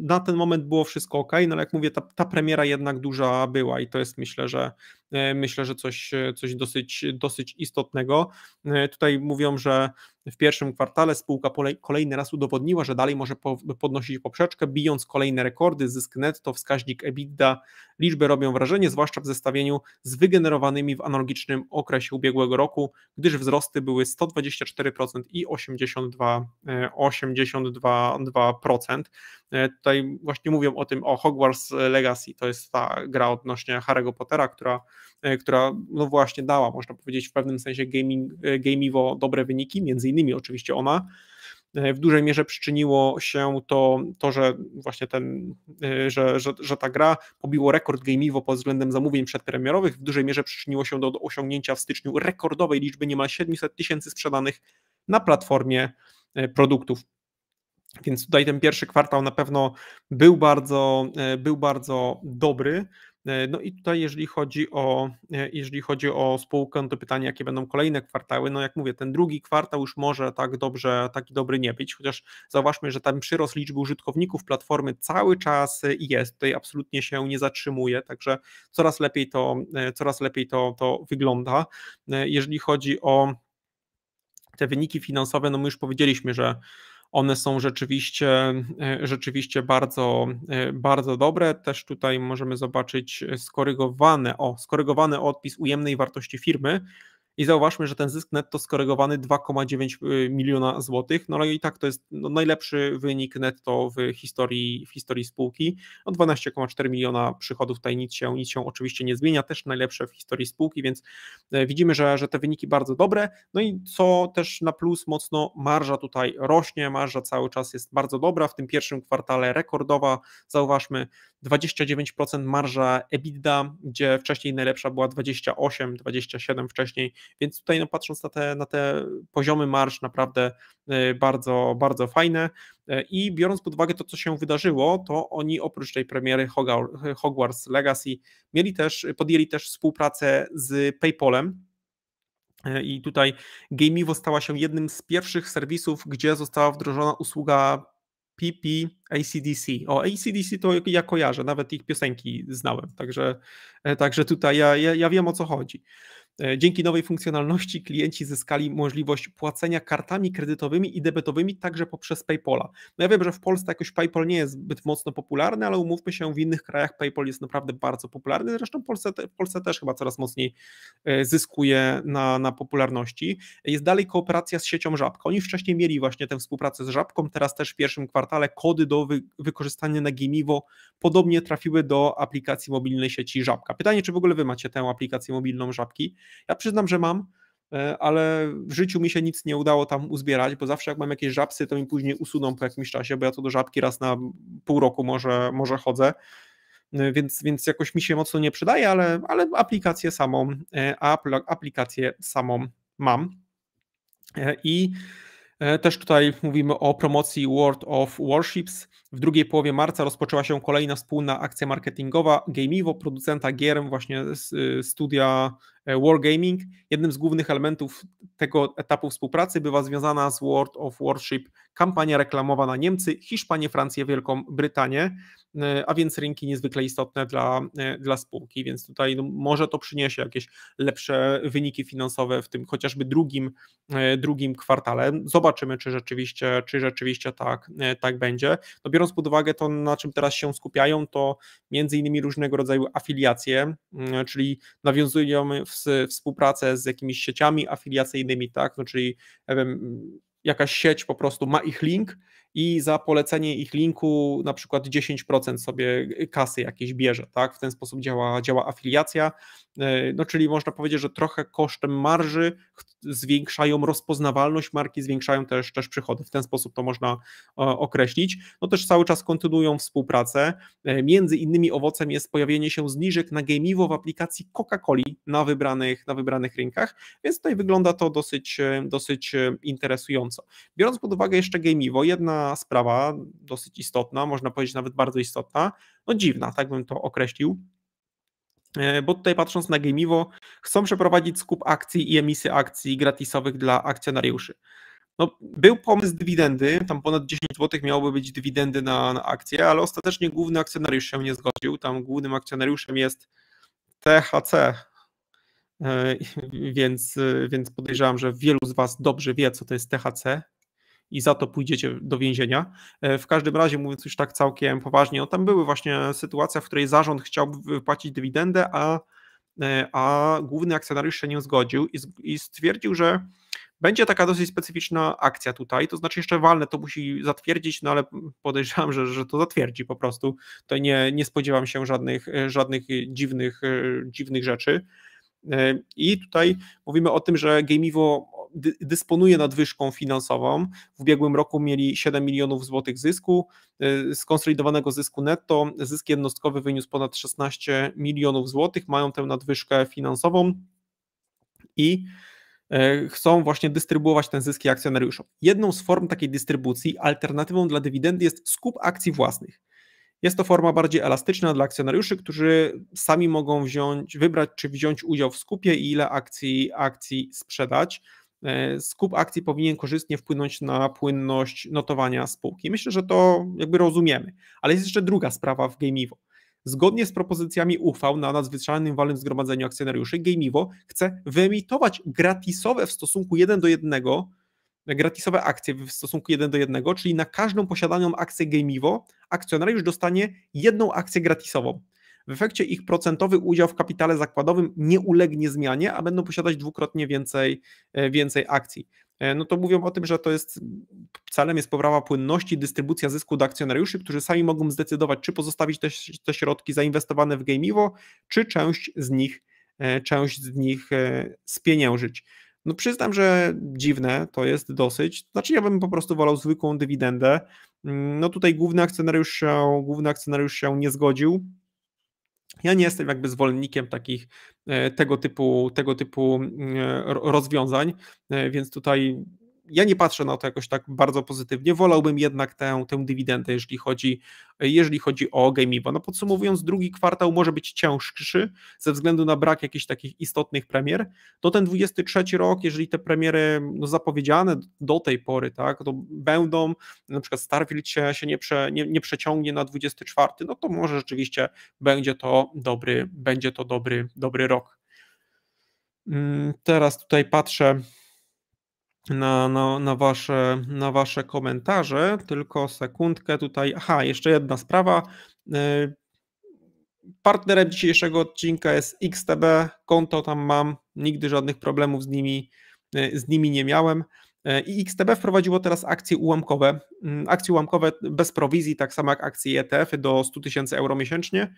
na ten moment było wszystko ok, no ale jak mówię, ta, ta premiera jednak duża była i to jest myślę, że E, myślę, że coś, e, coś dosyć, dosyć istotnego. E, tutaj mówią, że w pierwszym kwartale spółka kolejny raz udowodniła, że dalej może podnosić poprzeczkę, bijąc kolejne rekordy. Zysk netto, wskaźnik EBITDA, liczby robią wrażenie, zwłaszcza w zestawieniu z wygenerowanymi w analogicznym okresie ubiegłego roku, gdyż wzrosty były 124% i 82%. 82%. Tutaj właśnie mówią o tym, o Hogwarts Legacy, to jest ta gra odnośnie Harry'ego Pottera, która E, która no właśnie dała, można powiedzieć, w pewnym sensie gaming, e, game'iwo dobre wyniki, między innymi oczywiście ona. E, w dużej mierze przyczyniło się to, to że właśnie ten, że, że, że ta gra pobiło rekord game'iwo pod względem zamówień przedpremierowych. W dużej mierze przyczyniło się do osiągnięcia w styczniu rekordowej liczby niemal 700 tysięcy sprzedanych na platformie produktów więc tutaj ten pierwszy kwartał na pewno był bardzo, e, był bardzo dobry. E, no i tutaj, jeżeli chodzi o, e, jeżeli chodzi o spółkę, no to pytanie, jakie będą kolejne kwartały. No jak mówię, ten drugi kwartał już może tak dobrze, taki dobry nie być, chociaż zauważmy, że tam przyrost liczby użytkowników platformy cały czas jest, tutaj absolutnie się nie zatrzymuje, także coraz lepiej to, coraz lepiej to, to wygląda. Jeżeli chodzi o te wyniki finansowe, no my już powiedzieliśmy, że one są rzeczywiście, e, rzeczywiście bardzo, e, bardzo dobre. Też tutaj możemy zobaczyć skorygowane, o, skorygowany odpis ujemnej wartości firmy, i zauważmy, że ten zysk netto skorygowany 2,9 y, miliona złotych, no ale i tak to jest no, najlepszy wynik netto w historii, w historii spółki. No 12,4 miliona przychodów, tutaj nic się, nic się oczywiście nie zmienia, też najlepsze w historii spółki, więc e, widzimy, że, że te wyniki bardzo dobre. No i co też na plus mocno, marża tutaj rośnie, marża cały czas jest bardzo dobra, w tym pierwszym kwartale rekordowa, zauważmy 29% marża EBITDA, gdzie wcześniej najlepsza była 28, 27 wcześniej, więc tutaj no, patrząc na te, na te poziomy marsz, naprawdę y, bardzo, bardzo fajne. Y, I biorąc pod uwagę to, co się wydarzyło, to oni oprócz tej premiery Hogwarts Legacy mieli też, podjęli też współpracę z PayPalem. Y, I tutaj Gameivo stała się jednym z pierwszych serwisów, gdzie została wdrożona usługa PP ACDC. O ACDC to ja kojarzę, nawet ich piosenki znałem, także, e, także tutaj ja, ja, ja wiem o co chodzi. E, dzięki nowej funkcjonalności klienci zyskali możliwość płacenia kartami kredytowymi i debetowymi także poprzez PayPola. No ja wiem, że w Polsce jakoś PayPal nie jest zbyt mocno popularny, ale umówmy się, w innych krajach PayPal jest naprawdę bardzo popularny. Zresztą w Polsce, w Polsce też chyba coraz mocniej e, zyskuje na, na popularności. Jest dalej kooperacja z siecią Żabka. Oni wcześniej mieli właśnie tę współpracę z Żabką, teraz też w pierwszym kwartale kody do wy, wykorzystania na Gimivo podobnie trafiły do aplikacji mobilnej sieci Żabka. Pytanie, czy w ogóle wy macie tę aplikację mobilną Żabki? Ja przyznam, że mam, e, ale w życiu mi się nic nie udało tam uzbierać, bo zawsze jak mam jakieś żabsy, to mi później usuną po jakimś czasie, bo ja to do żabki raz na pół roku może, może chodzę, e, więc, więc jakoś mi się mocno nie przydaje, ale, ale aplikację samą, e, aplikację samą mam. I też tutaj mówimy o promocji World of Warships, w drugiej połowie marca rozpoczęła się kolejna wspólna akcja marketingowa Gameivo producenta gier właśnie z y, studia e, Wargaming. Jednym z głównych elementów tego etapu współpracy była związana z World of Warship kampania reklamowa na Niemcy, Hiszpanię, Francję, Wielką Brytanię, y, a więc rynki niezwykle istotne dla, y, dla spółki, więc tutaj no, może to przyniesie jakieś lepsze wyniki finansowe w tym chociażby drugim, drugim kwartale. Zobaczymy, czy rzeczywiście, czy rzeczywiście tak, tak będzie. Biorąc biorąc pod uwagę to, na czym teraz się skupiają, to między innymi różnego rodzaju afiliacje, mm, czyli nawiązują współpracę z jakimiś sieciami afiliacyjnymi, tak, no, czyli ja wiem, jakaś sieć po prostu ma ich link i za polecenie ich linku na przykład 10% sobie kasy jakieś bierze, tak? W ten sposób działa, działa afiliacja, e, no czyli można powiedzieć, że trochę kosztem marży zwiększają rozpoznawalność marki, zwiększają też, też przychody, w ten sposób to można e, określić. No też cały czas kontynuują współpracę, e, między innymi owocem jest pojawienie się zniżek na Gameivo w aplikacji Coca-Coli na wybranych, na wybranych rynkach, więc tutaj wygląda to dosyć, dosyć interesująco. Biorąc pod uwagę jeszcze Gameivo jedna sprawa, dosyć istotna, można powiedzieć nawet bardzo istotna, no dziwna, tak bym to określił, e, bo tutaj patrząc na Gamivo, chcą przeprowadzić skup akcji i emisję akcji gratisowych dla akcjonariuszy. No, był pomysł dywidendy, tam ponad 10 zł miałoby być dywidendy na, na akcję, ale ostatecznie główny akcjonariusz się nie zgodził. Tam głównym akcjonariuszem jest THC, e, więc, e, więc podejrzewam, że wielu z Was dobrze wie, co to jest THC i za to pójdziecie do więzienia. E, w każdym razie, mówiąc już tak całkiem poważnie, no tam były właśnie sytuacja, w której zarząd chciał wypłacić dywidendę, a, e, a główny akcjonariusz się nie zgodził i, i stwierdził, że będzie taka dosyć specyficzna akcja tutaj, to znaczy jeszcze walne to musi zatwierdzić, no ale podejrzewam, że, że to zatwierdzi po prostu. To nie, nie spodziewam się żadnych, e, żadnych dziwnych, dziwnych rzeczy. I tutaj mówimy o tym, że Gamevo dysponuje nadwyżką finansową. W ubiegłym roku mieli 7 milionów złotych zysku, y, skonsolidowanego zysku netto. Zysk jednostkowy wyniósł ponad 16 milionów złotych, mają tę nadwyżkę finansową i y, chcą właśnie dystrybuować ten zyski akcjonariuszom. Jedną z form takiej dystrybucji, alternatywą dla dywidendy jest skup akcji własnych. Jest to forma bardziej elastyczna dla akcjonariuszy, którzy sami mogą wziąć, wybrać czy wziąć udział w skupie i ile akcji, akcji sprzedać. E, skup akcji powinien korzystnie wpłynąć na płynność notowania spółki. Myślę, że to jakby rozumiemy. Ale jest jeszcze druga sprawa w GameIvo. Zgodnie z propozycjami uchwał na nadzwyczajnym walnym zgromadzeniu akcjonariuszy, GameIvo chce wyemitować gratisowe w stosunku 1 do 1 gratisowe akcje w stosunku 1 do 1, czyli na każdą posiadaną akcję GameIvo akcjonariusz dostanie jedną akcję gratisową. W efekcie ich procentowy udział w kapitale zakładowym nie ulegnie zmianie, a będą posiadać dwukrotnie więcej, e, więcej akcji. E, no to mówią o tym, że to jest celem jest poprawa płynności, dystrybucja zysku do akcjonariuszy, którzy sami mogą zdecydować, czy pozostawić te, te środki zainwestowane w Gameivo, czy część z nich, e, część z nich spieniężyć. No przyznam, że dziwne to jest dosyć. Znaczy ja bym po prostu wolał zwykłą dywidendę. Mm, no tutaj główny akcjonariusz się, główny akcjonariusz się nie zgodził. Ja nie jestem jakby zwolennikiem takich e, tego typu, tego typu mm, e, rozwiązań, e, więc tutaj ja nie patrzę na to jakoś tak bardzo pozytywnie. Wolałbym jednak tę, tę dywidendę, jeżeli chodzi, jeżeli chodzi o Gameevo. No podsumowując, drugi kwartał może być cięższy ze względu na brak jakichś takich istotnych premier. To ten 23 rok, jeżeli te premiery no, zapowiedziane do tej pory, tak, to będą, na przykład Starfield się, się nie, prze, nie, nie przeciągnie na 24, no to może rzeczywiście będzie to dobry, będzie to dobry, dobry rok. Mm, teraz tutaj patrzę na, na, na, wasze, na Wasze komentarze. Tylko sekundkę tutaj. Aha, jeszcze jedna sprawa. Y, partnerem dzisiejszego odcinka jest XTB. Konto tam mam, nigdy żadnych problemów z nimi, y, z nimi nie miałem. Y, I XTB wprowadziło teraz akcje ułamkowe. Mm, akcje ułamkowe bez prowizji, tak samo jak akcje ETF do 100 tysięcy euro miesięcznie.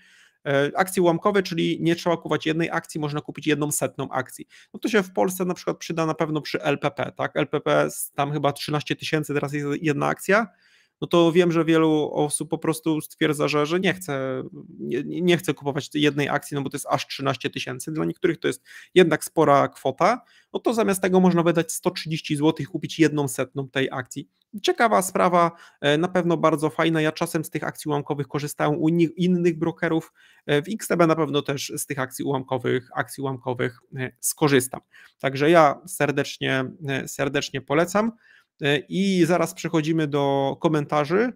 E, akcje ułamkowe, czyli nie trzeba kupować jednej akcji, można kupić jedną setną akcji. No to się w Polsce na przykład przyda na pewno przy LPP, tak? LPP tam chyba 13 tysięcy, teraz jest jedna akcja, no to wiem, że wielu osób po prostu stwierdza, że, że nie, chce, nie, nie chce kupować jednej akcji, no bo to jest aż 13 tysięcy. Dla niektórych to jest jednak spora kwota. No to zamiast tego można wydać 130 zł i kupić jedną setną tej akcji. Ciekawa sprawa, e, na pewno bardzo fajna. Ja czasem z tych akcji ułamkowych korzystałem u innych brokerów. E, w XTB na pewno też z tych akcji ułamkowych, akcji ułamkowych e, skorzystam. Także ja serdecznie, serdecznie polecam. E, I zaraz przechodzimy do komentarzy.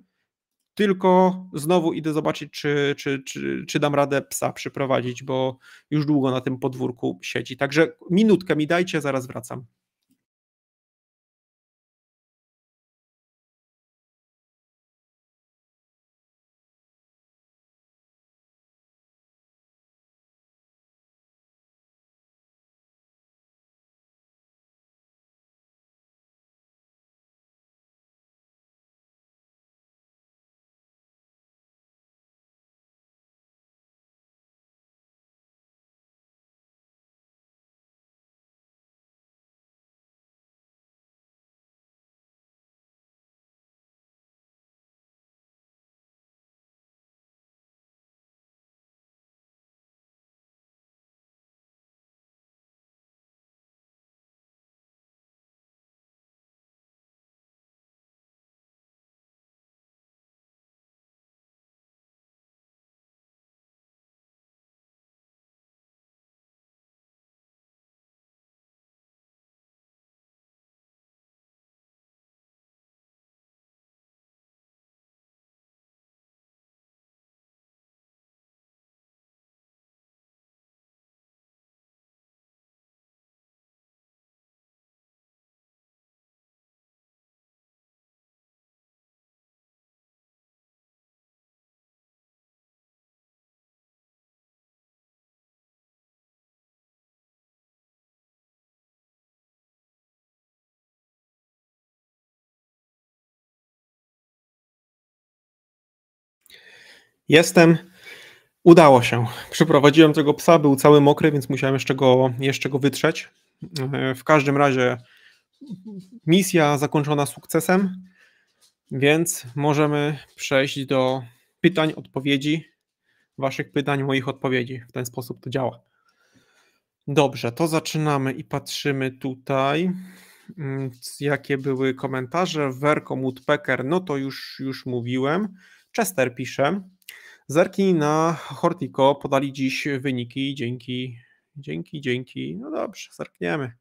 Tylko znowu idę zobaczyć, czy, czy, czy, czy dam radę psa przyprowadzić, bo już długo na tym podwórku siedzi. Także minutkę mi dajcie, zaraz wracam. Jestem. Udało się. Przyprowadziłem tego psa, był cały mokry, więc musiałem jeszcze go, jeszcze go wytrzeć. E, w każdym razie misja zakończona sukcesem, więc możemy przejść do pytań, odpowiedzi, waszych pytań, moich odpowiedzi. W ten sposób to działa. Dobrze, to zaczynamy i patrzymy tutaj mm, jakie były komentarze. Werko Mutpecker, no to już, już mówiłem. Chester pisze. Zerki na Hortico podali dziś wyniki. Dzięki, dzięki, dzięki. No dobrze, zerkniemy.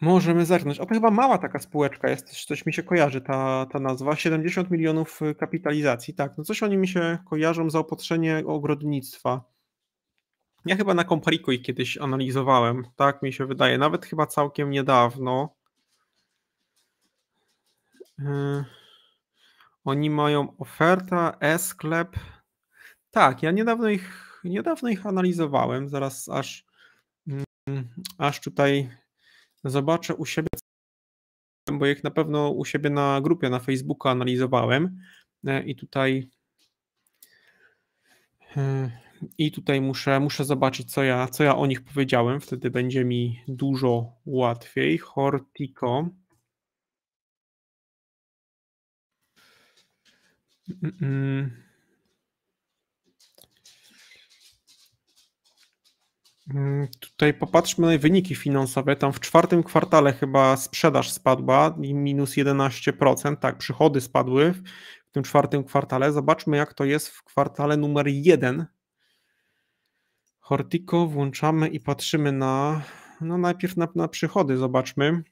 Możemy zerknąć. O, to chyba mała taka spółeczka jest, coś mi się kojarzy ta, ta nazwa. 70 milionów kapitalizacji, tak. No coś oni mi się kojarzą, zaopatrzenie ogrodnictwa. Ja chyba na Comparico ich kiedyś analizowałem, tak mi się wydaje. Nawet chyba całkiem niedawno. Yy. Oni mają ofertę e-sklep. Tak, ja niedawno ich, niedawno ich analizowałem. Zaraz aż, mm, aż tutaj zobaczę u siebie, bo ich na pewno u siebie na grupie na Facebooku analizowałem. E, I tutaj e, i tutaj muszę, muszę zobaczyć, co ja, co ja o nich powiedziałem. Wtedy będzie mi dużo łatwiej. Hortico. Mm-mm. Tutaj popatrzmy na wyniki finansowe. Tam w czwartym kwartale chyba sprzedaż spadła, minus 11%, tak, przychody spadły w tym czwartym kwartale. Zobaczmy, jak to jest w kwartale numer 1. Hortiko włączamy i patrzymy na, no najpierw na, na przychody, zobaczmy.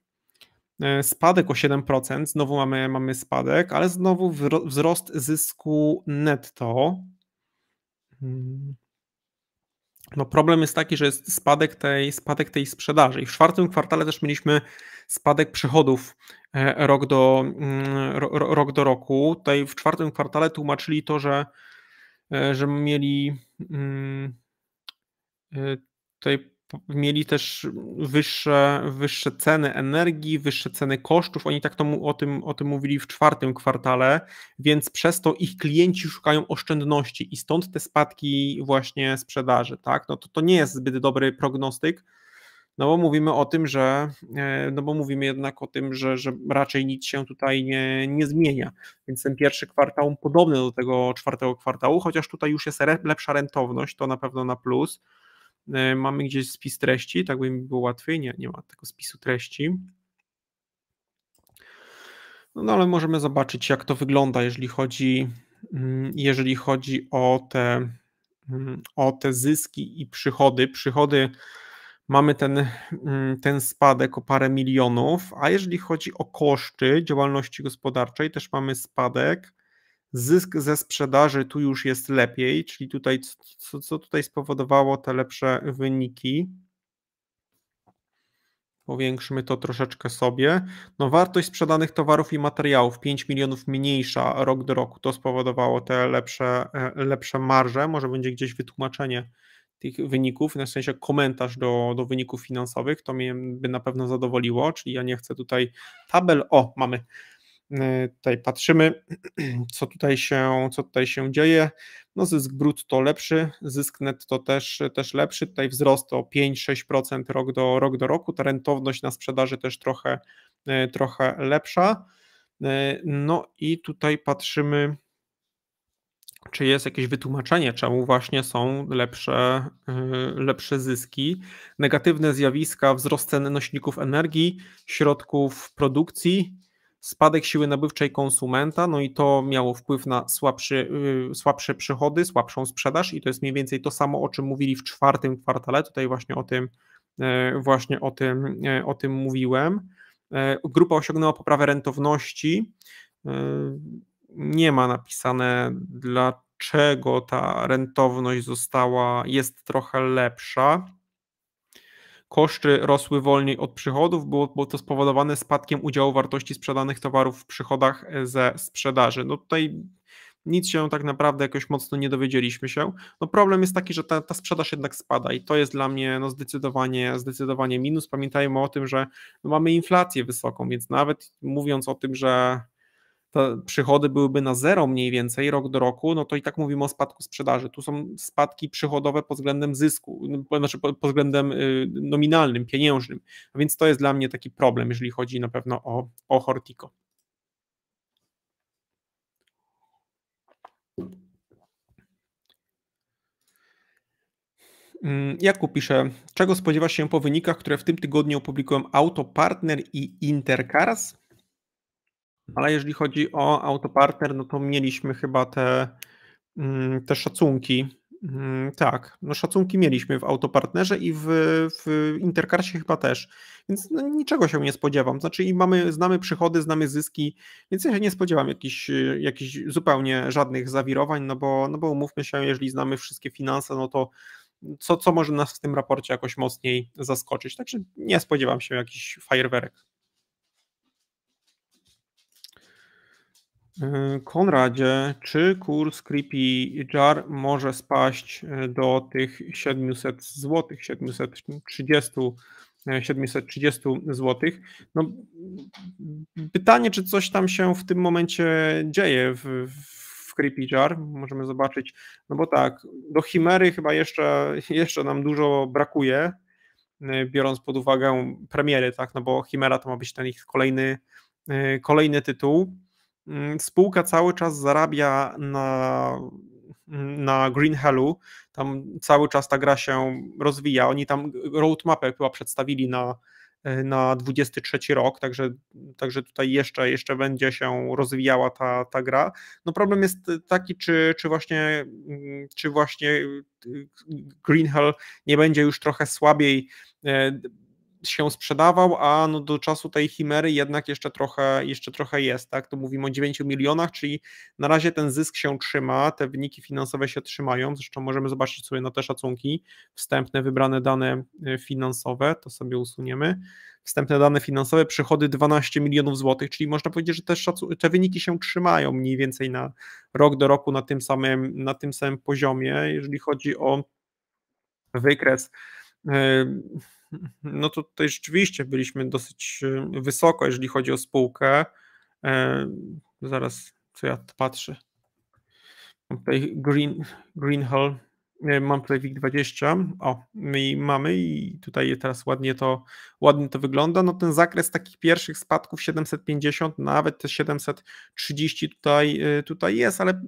E, spadek o 7%, znowu mamy, mamy spadek, ale znowu wzrost zysku netto. Hmm. No problem jest taki, że jest spadek tej, spadek tej sprzedaży. I w czwartym kwartale też mieliśmy spadek przychodów e, rok do, mm, rok do roku. Tutaj w czwartym kwartale tłumaczyli to, że, e, że mieli mm, tutaj mieli też wyższe, wyższe ceny energii, wyższe ceny kosztów. Oni tak to, o, tym, o tym mówili w czwartym kwartale, więc przez to ich klienci szukają oszczędności i stąd te spadki właśnie sprzedaży. Tak? No to, to nie jest zbyt dobry prognostyk. No bo mówimy o tym, że e, no bo mówimy jednak o tym, że, że raczej nic się tutaj nie, nie zmienia. Więc ten pierwszy kwartał podobny do tego czwartego kwartału, chociaż tutaj już jest lepsza rentowność, to na pewno na plus. E, mamy gdzieś spis treści, tak by mi było łatwiej. Nie, nie ma tego spisu treści. No, no ale możemy zobaczyć, jak to wygląda, jeżeli chodzi, mm, jeżeli chodzi o te, mm, o te zyski i przychody. Przychody mamy ten, mm, ten spadek o parę milionów, a jeżeli chodzi o koszty działalności gospodarczej, też mamy spadek zysk ze sprzedaży tu już jest lepiej, czyli tutaj co, co tutaj spowodowało te lepsze wyniki. Powiększmy to troszeczkę sobie. No, wartość sprzedanych towarów i materiałów 5 milionów mniejsza rok do roku. To spowodowało te lepsze, e, lepsze marże. Może będzie gdzieś wytłumaczenie tych wyników, na sensie komentarz do, do wyników finansowych. To mnie by na pewno zadowoliło, czyli ja nie chcę tutaj tabel. O, mamy Y, tutaj patrzymy, (clears throat) co tutaj się, co tutaj się dzieje. No zysk brutto lepszy, zysk netto też, też lepszy. Tutaj wzrost o 5-6% rok do, rok do roku. Ta rentowność na sprzedaży też trochę, y, trochę lepsza. Y, no i tutaj patrzymy, czy jest jakieś wytłumaczenie, czemu właśnie są lepsze, lepsze zyski. Negatywne zjawiska, wzrost cen nośników energii, środków produkcji, spadek siły nabywczej konsumenta, no i to miało wpływ na słabszy, y, słabsze przychody, słabszą sprzedaż i to jest mniej więcej to samo, o czym mówili w czwartym kwartale, tutaj właśnie o tym, e, właśnie o tym, e, o tym mówiłem. E, grupa osiągnęła poprawę rentowności. Nie ma napisane dlaczego ta rentowność została, jest trochę lepsza koszty rosły wolniej od przychodów, było, było to spowodowane spadkiem udziału wartości sprzedanych towarów w przychodach e, ze sprzedaży. No tutaj nic się tak naprawdę jakoś mocno nie dowiedzieliśmy się. No problem jest taki, że ta, ta sprzedaż jednak spada i to jest dla mnie no zdecydowanie, zdecydowanie minus. Pamiętajmy o tym, że no mamy inflację wysoką, więc nawet mówiąc o tym, że przychody byłyby na zero mniej więcej rok do roku, no to i tak mówimy o spadku sprzedaży. Tu są spadki przychodowe pod względem zysku, znaczy pod względem y, nominalnym, pieniężnym. A no więc to jest dla mnie taki problem, jeżeli chodzi na pewno o, o Hortico. Mm, Jakub pisze, czego spodziewasz się po wynikach, które w tym tygodniu opublikują Autopartner i Intercars? Ale jeżeli chodzi o autopartner, no to mieliśmy chyba te, mm, te szacunki. Mm, tak, no szacunki mieliśmy w autopartnerze i w, w Intercarsie chyba też, więc no niczego się nie spodziewam. Znaczy i mamy, znamy przychody, znamy zyski, więc ja się nie spodziewam jakichś, jakichś zupełnie żadnych zawirowań, no bo, no bo umówmy się, jeżeli znamy wszystkie finanse, no to co, co może nas w tym raporcie jakoś mocniej zaskoczyć. Także nie spodziewam się jakichś fajerwerek. E, Konradzie, czy kurs Creepy Jar może spaść e, do tych 700 zł, 730 730 zł. No, pytanie, czy coś tam się w tym momencie dzieje w, w Creepy Jar, możemy zobaczyć, no bo tak, do Chimery chyba jeszcze, (laughs) jeszcze nam dużo brakuje, e, biorąc pod uwagę premiery, tak, no bo Chimera to ma być ten ich kolejny, kolejny tytuł, Mm, spółka cały czas zarabia na, na Green Hellu. Tam cały czas ta gra się rozwija. Oni tam roadmapę chyba przedstawili na, na 23 rok, także, także tutaj jeszcze, jeszcze będzie się rozwijała ta, ta gra. No problem jest taki, czy, czy, właśnie, czy właśnie y, Green Hell nie będzie już trochę słabiej e, się sprzedawał, a no do czasu tej chimery jednak jeszcze trochę, jeszcze trochę jest, tak? To mówimy o 9 milionach, czyli na razie ten zysk się trzyma, te wyniki finansowe się trzymają. Zresztą możemy zobaczyć sobie na te szacunki wstępne wybrane dane e, finansowe, to sobie usuniemy. Wstępne dane finansowe, przychody 12 milionów złotych, czyli można powiedzieć, że te, szacu- te wyniki się trzymają mniej więcej na rok do roku na tym samym, na tym samym poziomie, jeżeli chodzi o wykres. Yy no to tutaj rzeczywiście byliśmy dosyć e, wysoko, jeżeli chodzi o spółkę. E, zaraz, co ja patrzę. Mam tutaj Green, Greenhall, e, mam tutaj WIG20, o, my mamy i tutaj teraz ładnie to, ładnie to wygląda, no ten zakres takich pierwszych spadków 750, nawet te 730 tutaj, tutaj jest, ale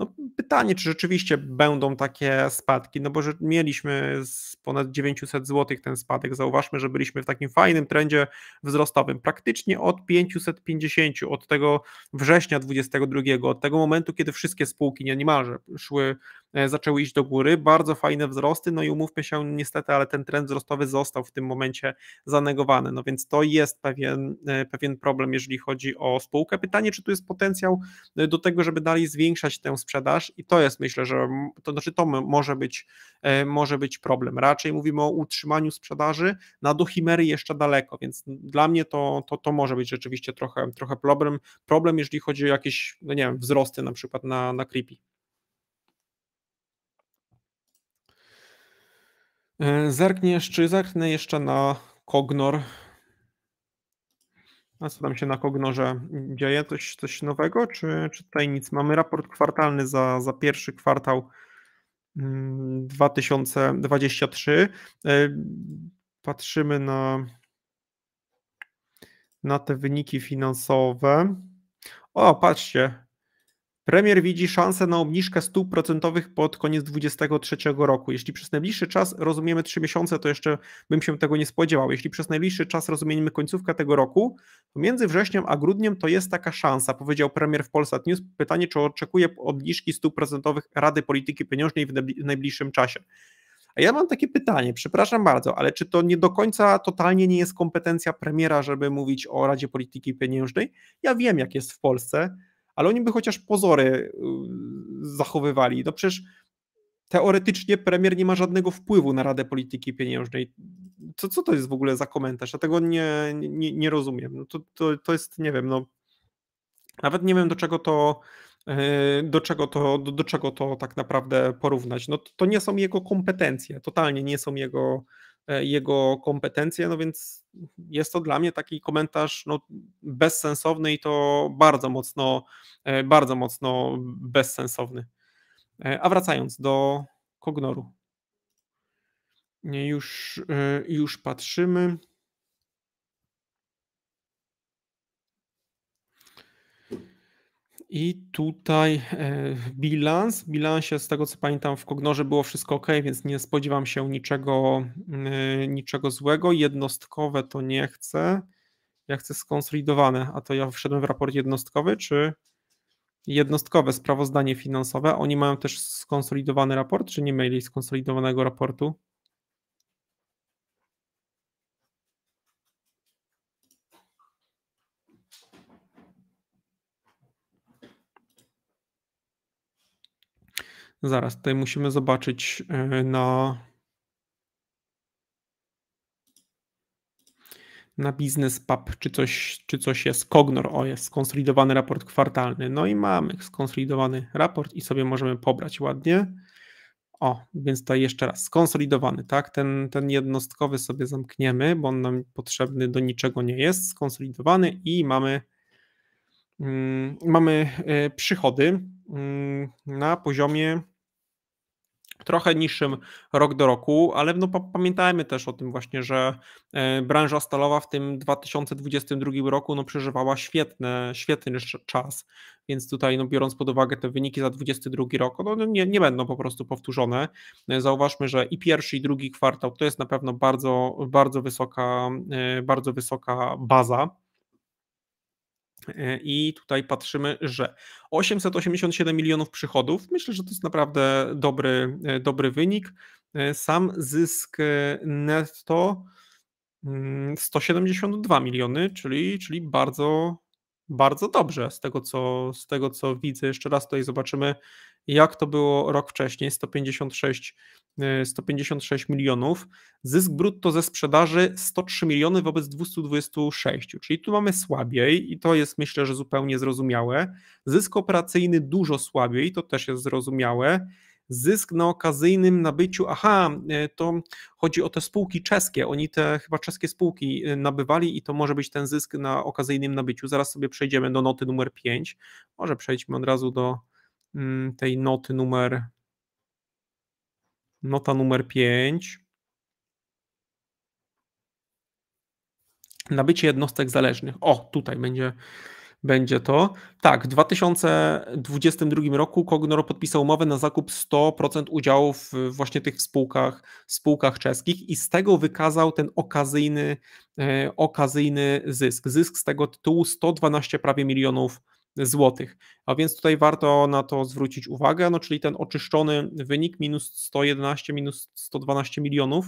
no, pytanie, czy rzeczywiście będą takie spadki, no bo że mieliśmy z ponad 900 zł ten spadek, zauważmy, że byliśmy w takim fajnym trendzie wzrostowym, praktycznie od 550, od tego września 22, od tego momentu, kiedy wszystkie spółki niemalże szły E, zaczęły iść do góry, bardzo fajne wzrosty, no i umówmy się niestety, ale ten trend wzrostowy został w tym momencie zanegowany, no więc to jest pewien, e, pewien problem, jeżeli chodzi o spółkę. Pytanie, czy tu jest potencjał e, do tego, żeby dalej zwiększać tę sprzedaż i to jest myślę, że to znaczy to może być, może być problem. Raczej mówimy o utrzymaniu sprzedaży, na dohimery jeszcze daleko, więc dla mnie to, to, to może być rzeczywiście trochę, trochę problem, problem, jeżeli chodzi o jakieś, no nie wiem, wzrosty na przykład na, na Creepy. E, zerknę jeszcze, zerknę jeszcze na Kognor? A co tam się na Kognorze dzieje? Coś, coś nowego, czy, czy tutaj nic? Mamy raport kwartalny za, za pierwszy kwartał 2023. Mm, e, patrzymy na, na te wyniki finansowe. O, patrzcie, Premier widzi szansę na obniżkę stóp procentowych pod koniec 2023 roku. Jeśli przez najbliższy czas rozumiemy 3 miesiące, to jeszcze bym się tego nie spodziewał. Jeśli przez najbliższy czas rozumiemy końcówkę tego roku, to między wrześniem a grudniem to jest taka szansa, powiedział premier w Polsat News. Pytanie, czy oczekuje obniżki stóp procentowych Rady Polityki Pieniężnej w najbliższym czasie. A ja mam takie pytanie, przepraszam bardzo, ale czy to nie do końca totalnie nie jest kompetencja premiera, żeby mówić o Radzie Polityki Pieniężnej? Ja wiem, jak jest w Polsce ale oni by chociaż pozory y, zachowywali. No przecież teoretycznie premier nie ma żadnego wpływu na Radę Polityki Pieniężnej. Co, co to jest w ogóle za komentarz? Ja tego nie, nie, nie rozumiem. No to, to, to jest, nie wiem, no nawet nie wiem do czego to y, do czego to, do, do czego to tak naprawdę porównać. No to, to nie są jego kompetencje, totalnie nie są jego, E, jego kompetencje, no więc jest to dla mnie taki komentarz no, bezsensowny i to bardzo mocno, e, bardzo mocno bezsensowny. E, a wracając do Kognoru. Już, już patrzymy. I tutaj e, bilans. W bilansie, z tego co pamiętam, w Kognorze było wszystko ok, więc nie spodziewam się niczego, e, niczego złego. Jednostkowe to nie chcę. Ja chcę skonsolidowane, a to ja wszedłem w raport jednostkowy, czy jednostkowe sprawozdanie finansowe. Oni mają też skonsolidowany raport, czy nie mieli skonsolidowanego raportu? Zaraz, tutaj musimy zobaczyć e, na, na biznes Pub, czy coś, czy coś jest. Cognor, o jest, skonsolidowany raport kwartalny. No i mamy skonsolidowany raport i sobie możemy pobrać ładnie. O, więc to jeszcze raz, skonsolidowany, tak? Ten, ten jednostkowy sobie zamkniemy, bo on nam potrzebny do niczego nie jest. Skonsolidowany i mamy, mm, mamy e, przychody mm, na poziomie trochę niższym rok do roku, ale no, pamiętajmy też o tym właśnie, że e, branża stalowa w tym 2022 roku no, przeżywała świetny, świetny czas, więc tutaj no, biorąc pod uwagę te wyniki za 2022 rok, no, no, nie, nie będą po prostu powtórzone. E, zauważmy, że i pierwszy i drugi kwartał to jest na pewno bardzo, bardzo wysoka, e, bardzo wysoka baza E, I tutaj patrzymy, że 887 milionów przychodów, myślę, że to jest naprawdę dobry, e, dobry wynik. E, sam zysk netto 172 mm, miliony, czyli, czyli bardzo, bardzo dobrze z tego, co, z tego, co widzę. Jeszcze raz tutaj zobaczymy, jak to było rok wcześniej, 156, 156 e, milionów. Zysk brutto ze sprzedaży 103 miliony wobec 226, czyli tu mamy słabiej i to jest myślę, że zupełnie zrozumiałe. Zysk operacyjny dużo słabiej, to też jest zrozumiałe zysk na okazyjnym nabyciu. Aha, e, to chodzi o te spółki czeskie. Oni te chyba czeskie spółki e, nabywali i to może być ten zysk na okazyjnym nabyciu. Zaraz sobie przejdziemy do noty numer 5. Może przejdźmy od razu do mm, tej noty numer. Nota numer 5. Nabycie jednostek zależnych. O, tutaj będzie będzie to. Tak, w 2022 roku Kognor podpisał umowę na zakup 100% udziałów w właśnie tych spółkach, spółkach czeskich i z tego wykazał ten okazyjny, e, okazyjny zysk. Zysk z tego tytułu 112 prawie milionów złotych. A więc tutaj warto na to zwrócić uwagę, no czyli ten oczyszczony wynik minus 111, minus 112 milionów.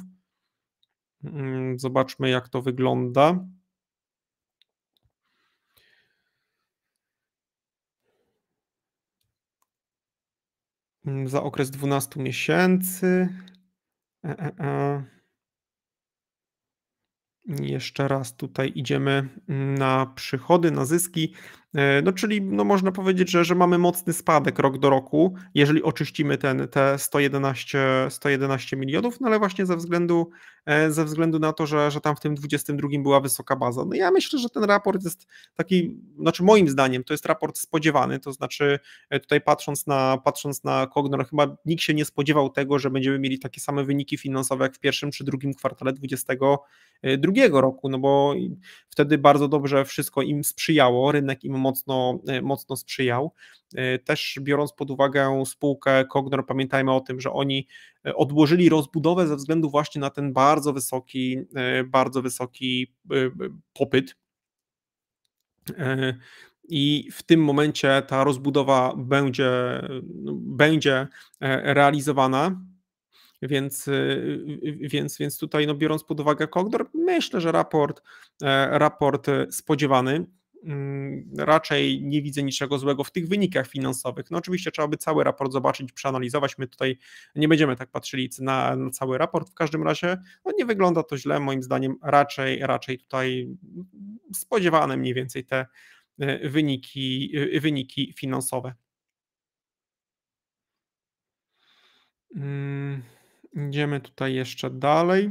Mm, zobaczmy jak to wygląda. Mm, za okres 12 miesięcy. E, e, e. Jeszcze raz tutaj idziemy mm, na przychody, na zyski. E, no, czyli no, można powiedzieć, że, że mamy mocny spadek rok do roku, jeżeli oczyścimy ten, te 111, 111 milionów, no ale właśnie ze względu E, ze względu na to, że, że tam w tym 22 była wysoka baza. No ja myślę, że ten raport jest taki, znaczy moim zdaniem to jest raport spodziewany, to znaczy e, tutaj patrząc na, patrząc na Cognor, no chyba nikt się nie spodziewał tego, że będziemy mieli takie same wyniki finansowe jak w pierwszym czy drugim kwartale 22 e, roku, no bo wtedy bardzo dobrze wszystko im sprzyjało, rynek im mocno, mocno sprzyjał. Też biorąc pod uwagę spółkę Cognor, no pamiętajmy o tym, że oni E, odłożyli rozbudowę ze względu właśnie na ten bardzo wysoki, e, bardzo wysoki e, popyt. I w tym momencie ta rozbudowa będzie, no, będzie realizowana. Więc, więc, więc tutaj, no biorąc pod uwagę Kogdor, myślę, że raport, raport spodziewany. Mm, raczej nie widzę niczego złego w tych wynikach finansowych. No oczywiście trzeba by cały raport zobaczyć, przeanalizować. My tutaj nie będziemy tak patrzyli na, na cały raport. W każdym razie no nie wygląda to źle. Moim zdaniem raczej, raczej tutaj spodziewane mniej więcej te e, wyniki, e, wyniki finansowe. Mm, idziemy tutaj jeszcze dalej.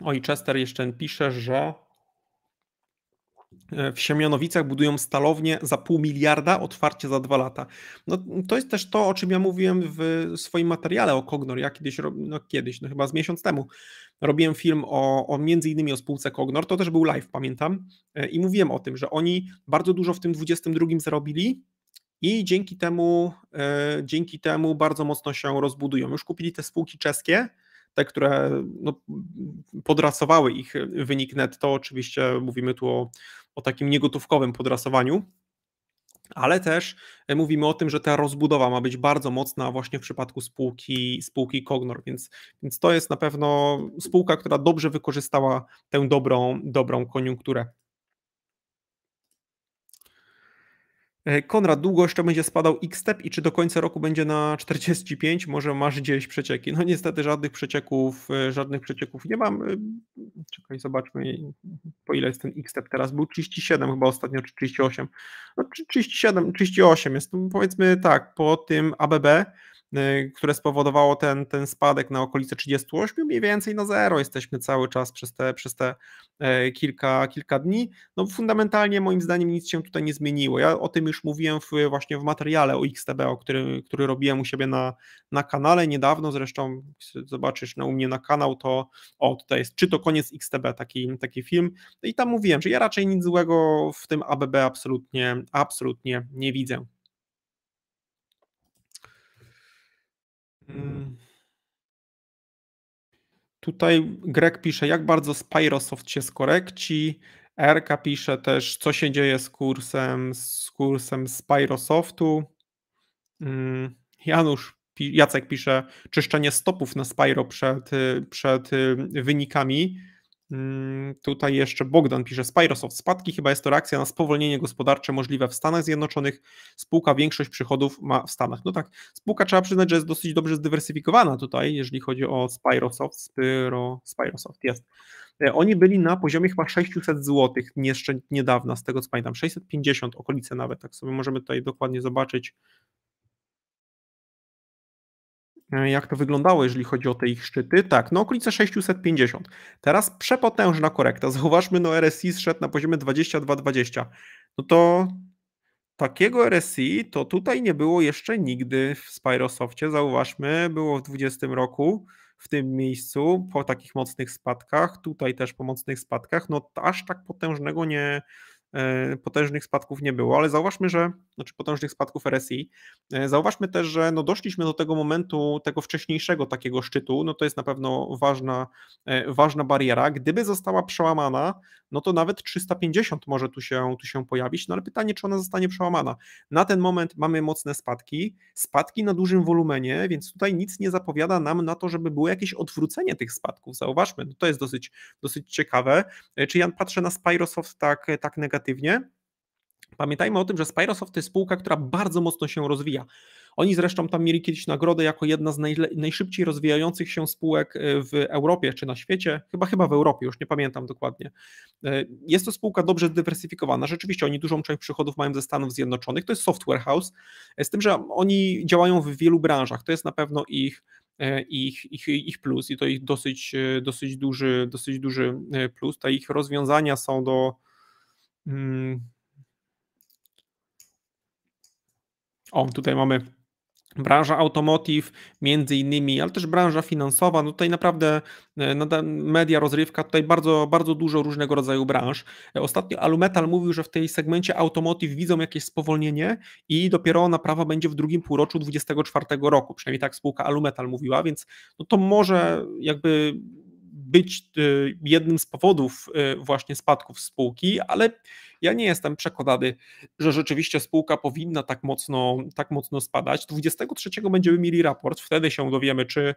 Oj, Chester jeszcze pisze, że E, w Siemianowicach budują stalownię za pół miliarda, otwarcie za dwa lata. No, to jest też to, o czym ja mówiłem w swoim materiale o Kognor. Ja kiedyś, no kiedyś, no chyba z miesiąc temu, robiłem film o, o między innymi o spółce Kognor, to też był live, pamiętam, e, i mówiłem o tym, że oni bardzo dużo w tym 22 zarobili, i dzięki temu, e, dzięki temu bardzo mocno się rozbudują. Już kupili te spółki czeskie, te, które no, podrasowały ich wynik netto. Oczywiście mówimy tu o o takim niegotówkowym podrasowaniu, ale też e, mówimy o tym, że ta rozbudowa ma być bardzo mocna właśnie w przypadku spółki, spółki Cognor, więc, więc to jest na pewno spółka, która dobrze wykorzystała tę dobrą, dobrą koniunkturę. E, Konrad, długo jeszcze będzie spadał X-Step i czy do końca roku będzie na 45? Może masz gdzieś przecieki? No niestety żadnych przecieków, e, żadnych przecieków nie mam. E, czekaj, zobaczmy po ile jest ten X-Step teraz. Był 37 chyba ostatnio, czy 38. No 37, 38 jest. No, powiedzmy tak, po tym ABB Y, które spowodowało ten, ten spadek na okolice 38, mniej więcej na zero jesteśmy cały czas przez te, przez te e, kilka, kilka dni. No fundamentalnie moim zdaniem nic się tutaj nie zmieniło. Ja o tym już mówiłem w, właśnie w materiale o XTB, o który, który robiłem u siebie na, na kanale niedawno, zresztą zobaczysz na, u mnie na kanał, to o, tutaj jest czy to koniec XTB, taki, taki film no i tam mówiłem, że ja raczej nic złego w tym ABB absolutnie, absolutnie nie widzę. Mm. Mm. Tutaj Greg pisze, jak bardzo Spyrosoft się skorekci. Erka pisze też, co się dzieje z kursem, z kursem Spyrosoftu. Mm. Janusz, Jacek pisze, czyszczenie stopów na Spyro przed, przed wynikami. Mm, tutaj jeszcze Bogdan pisze, Spyrosoft, spadki chyba jest to reakcja na spowolnienie gospodarcze możliwe w Stanach Zjednoczonych. Spółka większość przychodów ma w Stanach. No tak, spółka trzeba przyznać, że jest dosyć dobrze zdywersyfikowana tutaj, jeżeli chodzi o Spyrosoft. Spyro, Spyrosoft jest. E, oni byli na poziomie chyba 600 zł jeszcze niedawna, z tego co pamiętam, 650 okolice nawet, tak sobie możemy tutaj dokładnie zobaczyć. E, jak to wyglądało, jeżeli chodzi o te ich szczyty. Tak, no okolice 650. Teraz przepotężna korekta. (laughs) Zauważmy, no RSI zszedł na poziomie 22,20. No to takiego RSI to tutaj nie było jeszcze nigdy w Spyrosoftie. Zauważmy, było w 20 roku w tym miejscu po takich mocnych spadkach, tutaj też po mocnych spadkach, no aż tak potężnego nie, E, potężnych spadków nie było, ale zauważmy, że, znaczy potężnych spadków RSI, e, zauważmy też, że no doszliśmy do tego momentu, tego wcześniejszego takiego szczytu, no to jest na pewno ważna, e, ważna bariera. Gdyby została przełamana, no to nawet 350 może tu się, tu się pojawić, no ale pytanie, czy ona zostanie przełamana. Na ten moment mamy mocne spadki, spadki na dużym wolumenie, więc tutaj nic nie zapowiada nam na to, żeby było jakieś odwrócenie tych spadków. Zauważmy, no to jest dosyć, dosyć ciekawe. Czy ja patrzę na Spyrosoft tak, tak negatywnie, negatywnie. Pamiętajmy o tym, że Spirosoft to jest spółka, która bardzo mocno się rozwija. Oni zresztą tam mieli kiedyś nagrodę jako jedna z najszybciej rozwijających się spółek e, w Europie czy na świecie, chyba chyba w Europie, już nie pamiętam dokładnie. E, jest to spółka dobrze zdywersyfikowana. Rzeczywiście oni dużą część przychodów mają ze Stanów Zjednoczonych, to jest software house, e, z tym, że oni działają w wielu branżach. To jest na pewno ich ich, ich, ich plus i to ich dosyć, dosyć, duży, dosyć duży plus. Te ich rozwiązania są do Mm. O, tutaj mamy branża automotive, między innymi, ale też branża finansowa. No tutaj naprawdę e, media, rozrywka, tutaj bardzo, bardzo dużo różnego rodzaju branż. E, ostatnio Alumetal mówił, że w tej segmencie automotive widzą jakieś spowolnienie i dopiero naprawa będzie w drugim półroczu 2024 roku. Przynajmniej tak spółka Alumetal mówiła, więc no to może jakby być y, jednym z powodów y, właśnie spadków spółki, ale ja nie jestem przekonany, że rzeczywiście spółka powinna tak mocno, tak mocno spadać. 23 będziemy mieli raport, wtedy się dowiemy, czy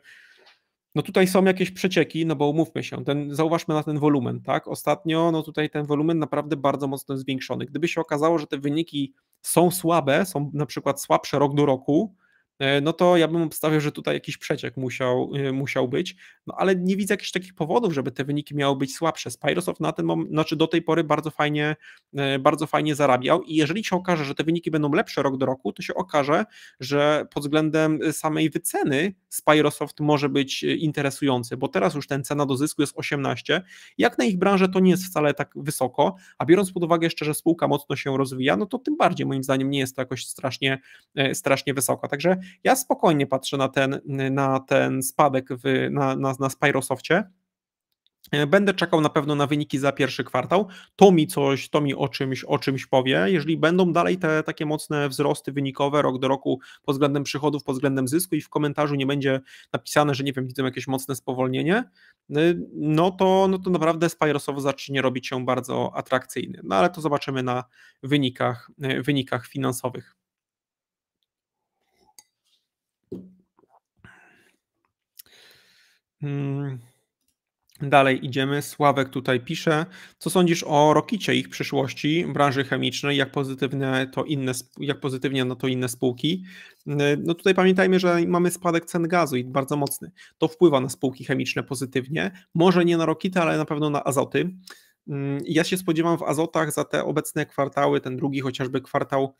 no tutaj są jakieś przecieki, no bo umówmy się, ten, zauważmy na ten wolumen, tak? Ostatnio, no tutaj ten wolumen naprawdę bardzo mocno zwiększony. Gdyby się okazało, że te wyniki są słabe, są na przykład słabsze rok do roku, E, no to ja bym obstawiał, że tutaj jakiś przeciek musiał, e, musiał być, no ale nie widzę jakichś takich powodów, żeby te wyniki miały być słabsze. Spyrosoft na ten moment, znaczy do tej pory bardzo fajnie, e, bardzo fajnie zarabiał i jeżeli się okaże, że te wyniki będą lepsze rok do roku, to się okaże, że pod względem samej wyceny Spyrosoft może być e, interesujący, bo teraz już ten cena do zysku jest 18. Jak na ich branżę to nie jest wcale tak wysoko, a biorąc pod uwagę jeszcze, że spółka mocno się rozwija, no to tym bardziej moim zdaniem nie jest to jakoś strasznie, e, strasznie wysoka. Także ja spokojnie patrzę na ten, na ten spadek w, na, na, na Spyrosoftie. E, będę czekał na pewno na wyniki za pierwszy kwartał. To mi coś, to mi o czymś, o czymś powie. Jeżeli będą dalej te takie mocne wzrosty wynikowe rok do roku pod względem przychodów, pod względem zysku i w komentarzu nie będzie napisane, że nie wiem, widzę jakieś mocne spowolnienie, y, no to, no to naprawdę Spirosowo zacznie robić się bardzo atrakcyjny. No ale to zobaczymy na wynikach, y, wynikach finansowych. Hmm. Dalej idziemy. Sławek tutaj pisze, co sądzisz o Rokicie ich przyszłości branży chemicznej, jak pozytywne to inne, jak pozytywnie na to inne spółki. No tutaj pamiętajmy, że mamy spadek cen gazu i bardzo mocny. To wpływa na spółki chemiczne pozytywnie. Może nie na Rokity, ale na pewno na azoty. Ja się spodziewam w azotach za te obecne kwartały, ten drugi chociażby kwartał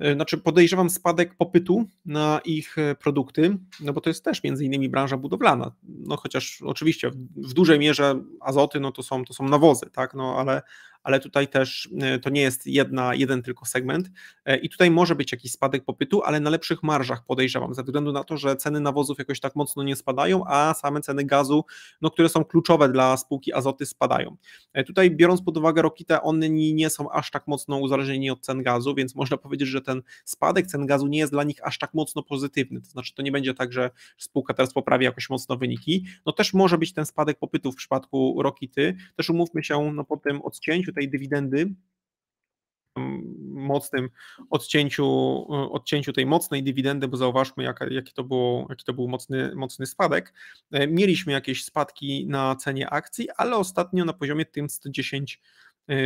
E, znaczy podejrzewam spadek popytu na ich e, produkty, no bo to jest też między innymi branża budowlana, no chociaż oczywiście w dużej mierze azoty, no to są, to są nawozy, tak, no ale ale tutaj też e, to nie jest jedna, jeden tylko segment e, i tutaj może być jakiś spadek popytu, ale na lepszych marżach podejrzewam, ze względu na to, że ceny nawozów jakoś tak mocno nie spadają, a same ceny gazu, no, które są kluczowe dla spółki Azoty spadają. E, tutaj biorąc pod uwagę Rokitę, one nie są aż tak mocno uzależnieni od cen gazu, więc można powiedzieć, że ten spadek cen gazu nie jest dla nich aż tak mocno pozytywny, to znaczy to nie będzie tak, że spółka teraz poprawi jakoś mocno wyniki, no też może być ten spadek popytu w przypadku Rokity, też umówmy się no, po tym odcięciu tej dywidendy, mocnym odcięciu, e, odcięciu tej mocnej dywidendy, bo zauważmy, jaka, jaki to, było, jaki to był mocny, mocny spadek. E, mieliśmy jakieś spadki na cenie akcji, ale ostatnio na poziomie tym 110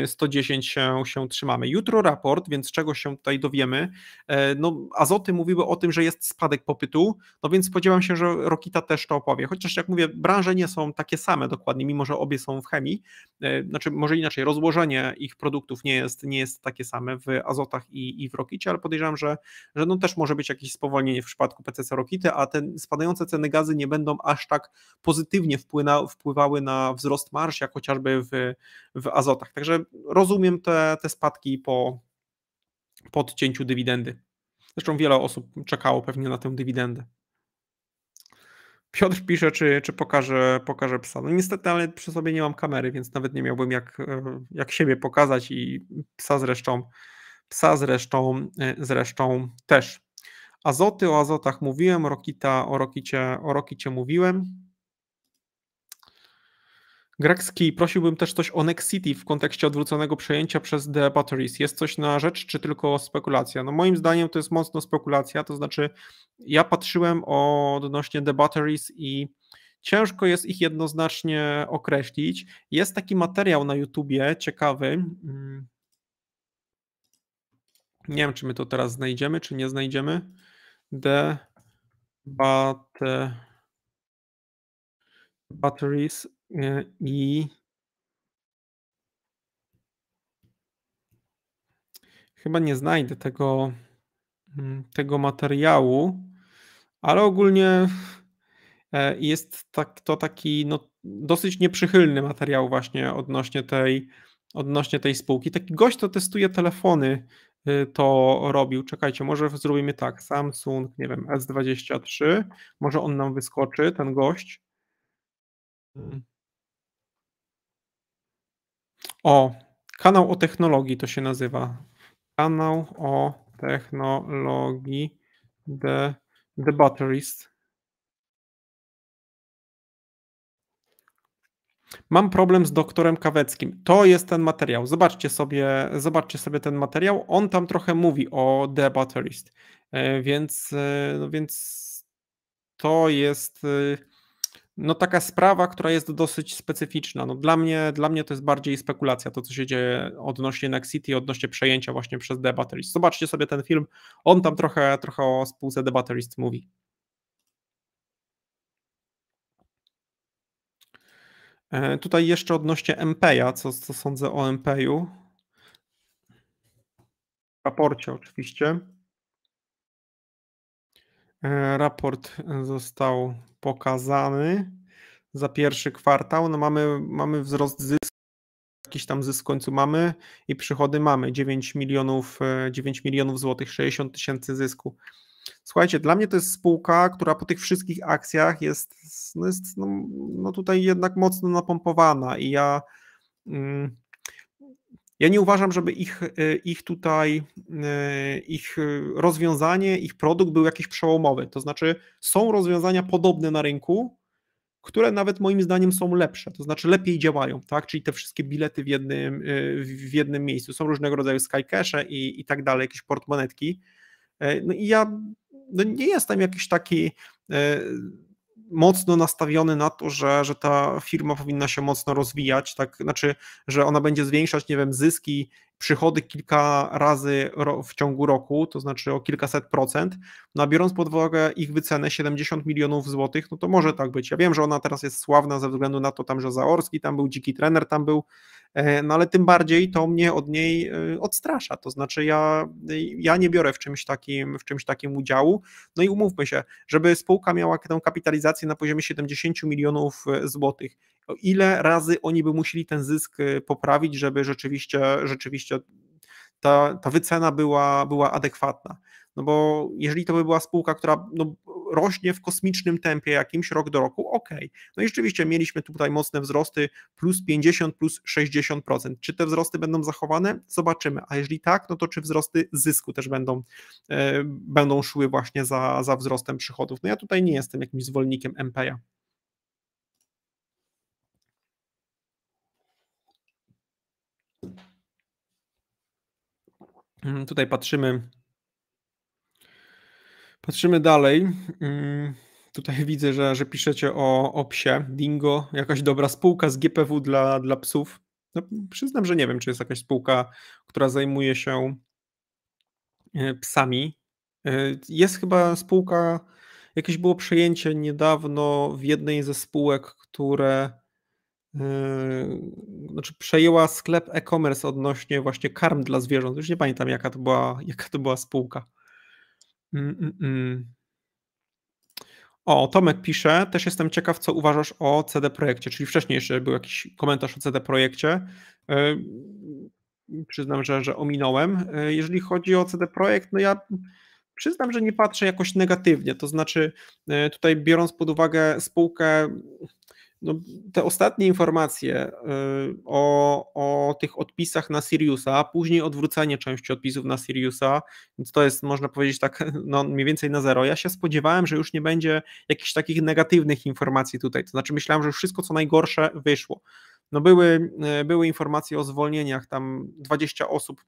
110 y, się, się trzymamy. Jutro raport, więc czego się tutaj dowiemy? E, no, azoty mówiły o tym, że jest spadek popytu, no więc spodziewam się, że Rokita też to opowie. Chociaż jak mówię, branże nie są takie same dokładnie, mimo że obie są w chemii. E, znaczy, może inaczej, rozłożenie ich produktów nie jest, nie jest takie same w azotach i, i w Rokicie, ale podejrzewam, że, że no też może być jakieś spowolnienie w przypadku PCC Rokity, a te spadające ceny gazy nie będą aż tak pozytywnie wpływa, wpływały na wzrost marsz, jak chociażby w, w azotach. Także Także rozumiem te, te spadki po, po odcięciu dywidendy. Zresztą wiele osób czekało pewnie na tę dywidendę. Piotr pisze, czy, czy pokaże, pokaże psa. No niestety, ale przy sobie nie mam kamery, więc nawet nie miałbym jak, jak siebie pokazać i psa zresztą, psa zresztą, e, zresztą też. Azoty, o azotach mówiłem, Rokita, o Rokicie, o Rokicie mówiłem. Grekski, prosiłbym też coś o Next City w kontekście odwróconego przejęcia przez The Batteries. Jest coś na rzecz, czy tylko spekulacja? No moim zdaniem to jest mocno spekulacja, to znaczy ja patrzyłem odnośnie The Batteries i ciężko jest ich jednoznacznie określić. Jest taki materiał na YouTubie ciekawy. Mm. Nie wiem, czy my to teraz znajdziemy, czy nie znajdziemy. The Batteries E, I chyba nie znajdę tego, mm, tego materiału, ale ogólnie e, jest tak, to taki no, dosyć nieprzychylny materiał właśnie odnośnie tej, odnośnie tej spółki. Taki gość, to testuje telefony, y, to robił. Czekajcie, może zrobimy tak, Samsung, nie wiem, S23, może on nam wyskoczy, ten gość. Mm. O, kanał o technologii to się nazywa. Kanał o technologii The, the Batterist. Mam problem z doktorem Kaweckim. To jest ten materiał. Zobaczcie sobie, zobaczcie sobie ten materiał. On tam trochę mówi o The Batterist. E, więc, e, no więc to jest e, no taka sprawa, która jest dosyć specyficzna. No dla, mnie, dla mnie to jest bardziej spekulacja, to co się dzieje odnośnie Next City, odnośnie przejęcia właśnie przez The Batterist. Zobaczcie sobie ten film, on tam trochę, trochę o spółce The Batterist mówi. E, tutaj jeszcze odnośnie MP'a, co, co sądzę o MP'u. W raporcie oczywiście. E, raport został pokazany za pierwszy kwartał. No mamy, mamy wzrost zysku, jakiś tam zysk w końcu mamy i przychody mamy 9 milionów, 9 e, milionów złotych, 60 tysięcy zysku. Słuchajcie, dla mnie to jest spółka, która po tych wszystkich akcjach jest, no jest no, no tutaj jednak mocno napompowana i ja. Mm, ja nie uważam, żeby ich, e, ich tutaj, e, ich e, rozwiązanie, ich produkt był jakiś przełomowy. To znaczy, są rozwiązania podobne na rynku, które nawet moim zdaniem są lepsze, to znaczy lepiej działają, tak? Czyli te wszystkie bilety w jednym, w jednym miejscu. Są różnego rodzaju skycasze i, i tak dalej, jakieś portmonetki. No i ja no nie jestem jakiś taki mocno nastawiony na to, że, że ta firma powinna się mocno rozwijać, tak, znaczy, że ona będzie zwiększać, nie wiem, zyski, przychody kilka razy w ciągu roku, to znaczy o kilkaset procent, no a biorąc pod uwagę ich wycenę 70 milionów złotych, no to może tak być. Ja wiem, że ona teraz jest sławna ze względu na to tam, że Zaorski tam był, Dziki Trener tam był, E, no ale tym bardziej to mnie od niej e, odstrasza. To znaczy, ja, ja nie biorę w czymś, takim, w czymś takim udziału. No i umówmy się, żeby spółka miała tę kapitalizację na poziomie 70 milionów e, złotych, ile razy oni by musieli ten zysk poprawić, żeby rzeczywiście, rzeczywiście ta, ta wycena była, była adekwatna. No bo jeżeli to by była spółka, która no, rośnie w kosmicznym tempie jakimś rok do roku, ok. No i rzeczywiście mieliśmy tutaj mocne wzrosty, plus 50, plus 60%. Czy te wzrosty będą zachowane? Zobaczymy. A jeżeli tak, no to czy wzrosty zysku też będą, e, będą szły właśnie za, za wzrostem przychodów? No ja tutaj nie jestem jakimś zwolennikiem MPA. Mm, tutaj patrzymy Patrzymy dalej. Mm, tutaj widzę, że, że piszecie o, o psie. Dingo, jakaś dobra spółka z GPW dla, dla psów. No, przyznam, że nie wiem, czy jest jakaś spółka, która zajmuje się e, psami. E, jest chyba spółka, jakieś było przejęcie niedawno w jednej ze spółek, które e, znaczy przejęła sklep e-commerce odnośnie właśnie karm dla zwierząt. Już nie pamiętam, jaka to była, jaka to była spółka. Mm, mm, mm. O, Tomek pisze, też jestem ciekaw, co uważasz o CD Projekcie, czyli wcześniej jeszcze był jakiś komentarz o CD Projekcie. Yy, przyznam, że, że ominąłem. Yy, jeżeli chodzi o CD Projekt, no ja przyznam, że nie patrzę jakoś negatywnie, to znaczy yy, tutaj biorąc pod uwagę spółkę, no, te ostatnie informacje y, o, o tych odpisach na Siriusa, później odwrócenie części odpisów na Siriusa, więc to jest, można powiedzieć, tak (laughs) no, mniej więcej na zero. Ja się spodziewałem, że już nie będzie jakichś takich negatywnych informacji tutaj, to znaczy myślałem, że już wszystko co najgorsze wyszło. No były, y, były informacje o zwolnieniach, tam 20 osób,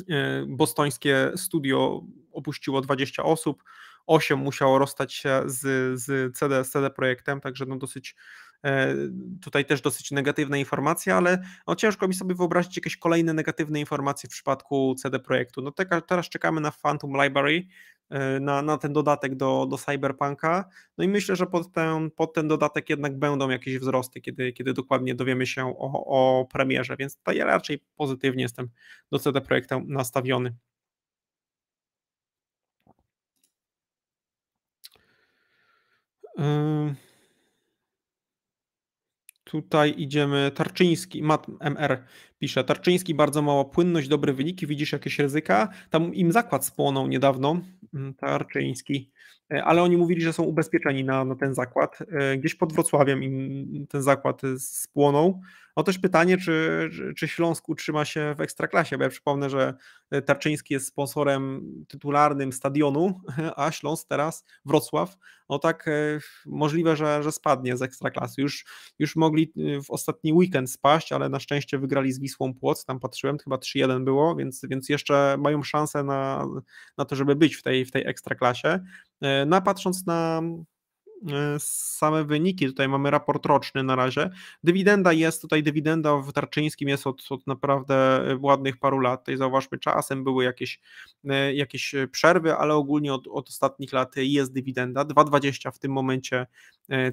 y, bostońskie studio opuściło 20 osób, 8 musiało rozstać się z, z CD, z CD Projektem, także no dosyć e, Tutaj też dosyć negatywne informacje, ale no ciężko mi sobie wyobrazić jakieś kolejne negatywne informacje w przypadku CD Projektu. No teraz czekamy na Phantom Library, e, na, na ten dodatek do, do Cyberpunka. No i myślę, że pod ten, pod ten dodatek jednak będą jakieś wzrosty, kiedy, kiedy dokładnie dowiemy się o, o premierze, więc tutaj ja raczej pozytywnie jestem do CD Projektu nastawiony. Tutaj idziemy Tarczyński, Mat MR. Pisze Tarczyński, bardzo mała płynność, dobre wyniki, widzisz jakieś ryzyka? Tam im zakład spłonął niedawno, mm, Tarczyński, e, ale oni mówili, że są ubezpieczeni na, na ten zakład. E, gdzieś pod Wrocławiem im ten zakład e, spłonął. No też pytanie, czy, czy Śląsk utrzyma się w Ekstraklasie, bo ja przypomnę, że Tarczyński jest sponsorem tytularnym stadionu, (laughs) a Śląsk teraz, Wrocław, no tak możliwe, że, że spadnie z Ekstraklasy. Już, już mogli w ostatni weekend spaść, ale na szczęście wygrali z Wisłą Wisłą Płoc, tam patrzyłem, chyba 3-1 było, więc, więc jeszcze mają szansę na, na to, żeby być w tej, w tej ekstraklasie. E, no patrząc na e, same wyniki, tutaj mamy raport roczny na razie. Dywidenda jest, tutaj dywidenda w Tarczyńskim jest od, od naprawdę e, ładnych paru lat. Tutaj zauważmy, czasem były jakieś, jakieś przerwy, ale ogólnie od, od ostatnich lat jest dywidenda. 2,20 w tym momencie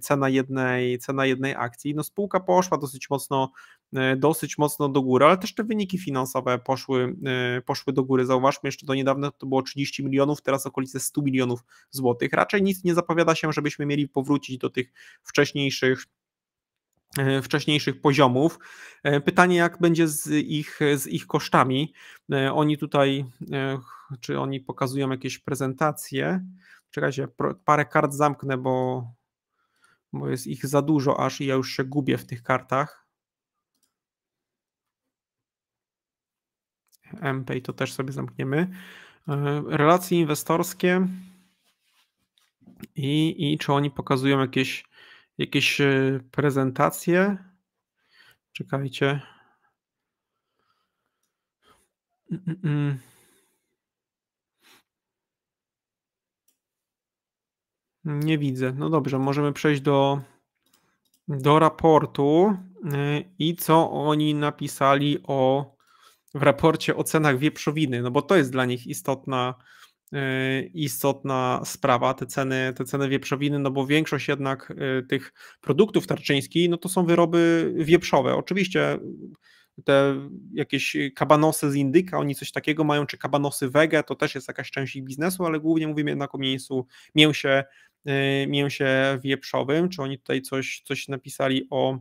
cena jednej, cena jednej akcji. No spółka poszła dosyć mocno E, dosyć mocno do góry, ale też te wyniki finansowe poszły, e, poszły do góry. Zauważmy, jeszcze do niedawna to było 30 milionów, teraz okolice 100 milionów złotych. Raczej nic nie zapowiada się, żebyśmy mieli powrócić do tych wcześniejszych e, wcześniejszych poziomów. Pytanie, jak będzie z ich, z ich kosztami. Oni tutaj, czy oni pokazują jakieś prezentacje? Czekajcie, parę kart zamknę, bo, bo jest ich za dużo aż i ja już się gubię w tych kartach. MPay to też sobie zamkniemy. E, relacje inwestorskie i, i czy oni pokazują jakieś, jakieś e, prezentacje? Czekajcie. Mm, mm, mm. Nie widzę. No dobrze, możemy przejść do, do raportu e, i co oni napisali o w raporcie o cenach wieprzowiny, no bo to jest dla nich istotna, e, istotna sprawa, te ceny, te ceny wieprzowiny, no bo większość jednak e, tych produktów tarczyńskich, no to są wyroby wieprzowe. Oczywiście te jakieś kabanosy z indyka, oni coś takiego mają, czy kabanosy wege, to też jest jakaś część ich biznesu, ale głównie mówimy jednak o mięsu, mięsie, e, mięsie wieprzowym, czy oni tutaj coś, coś napisali o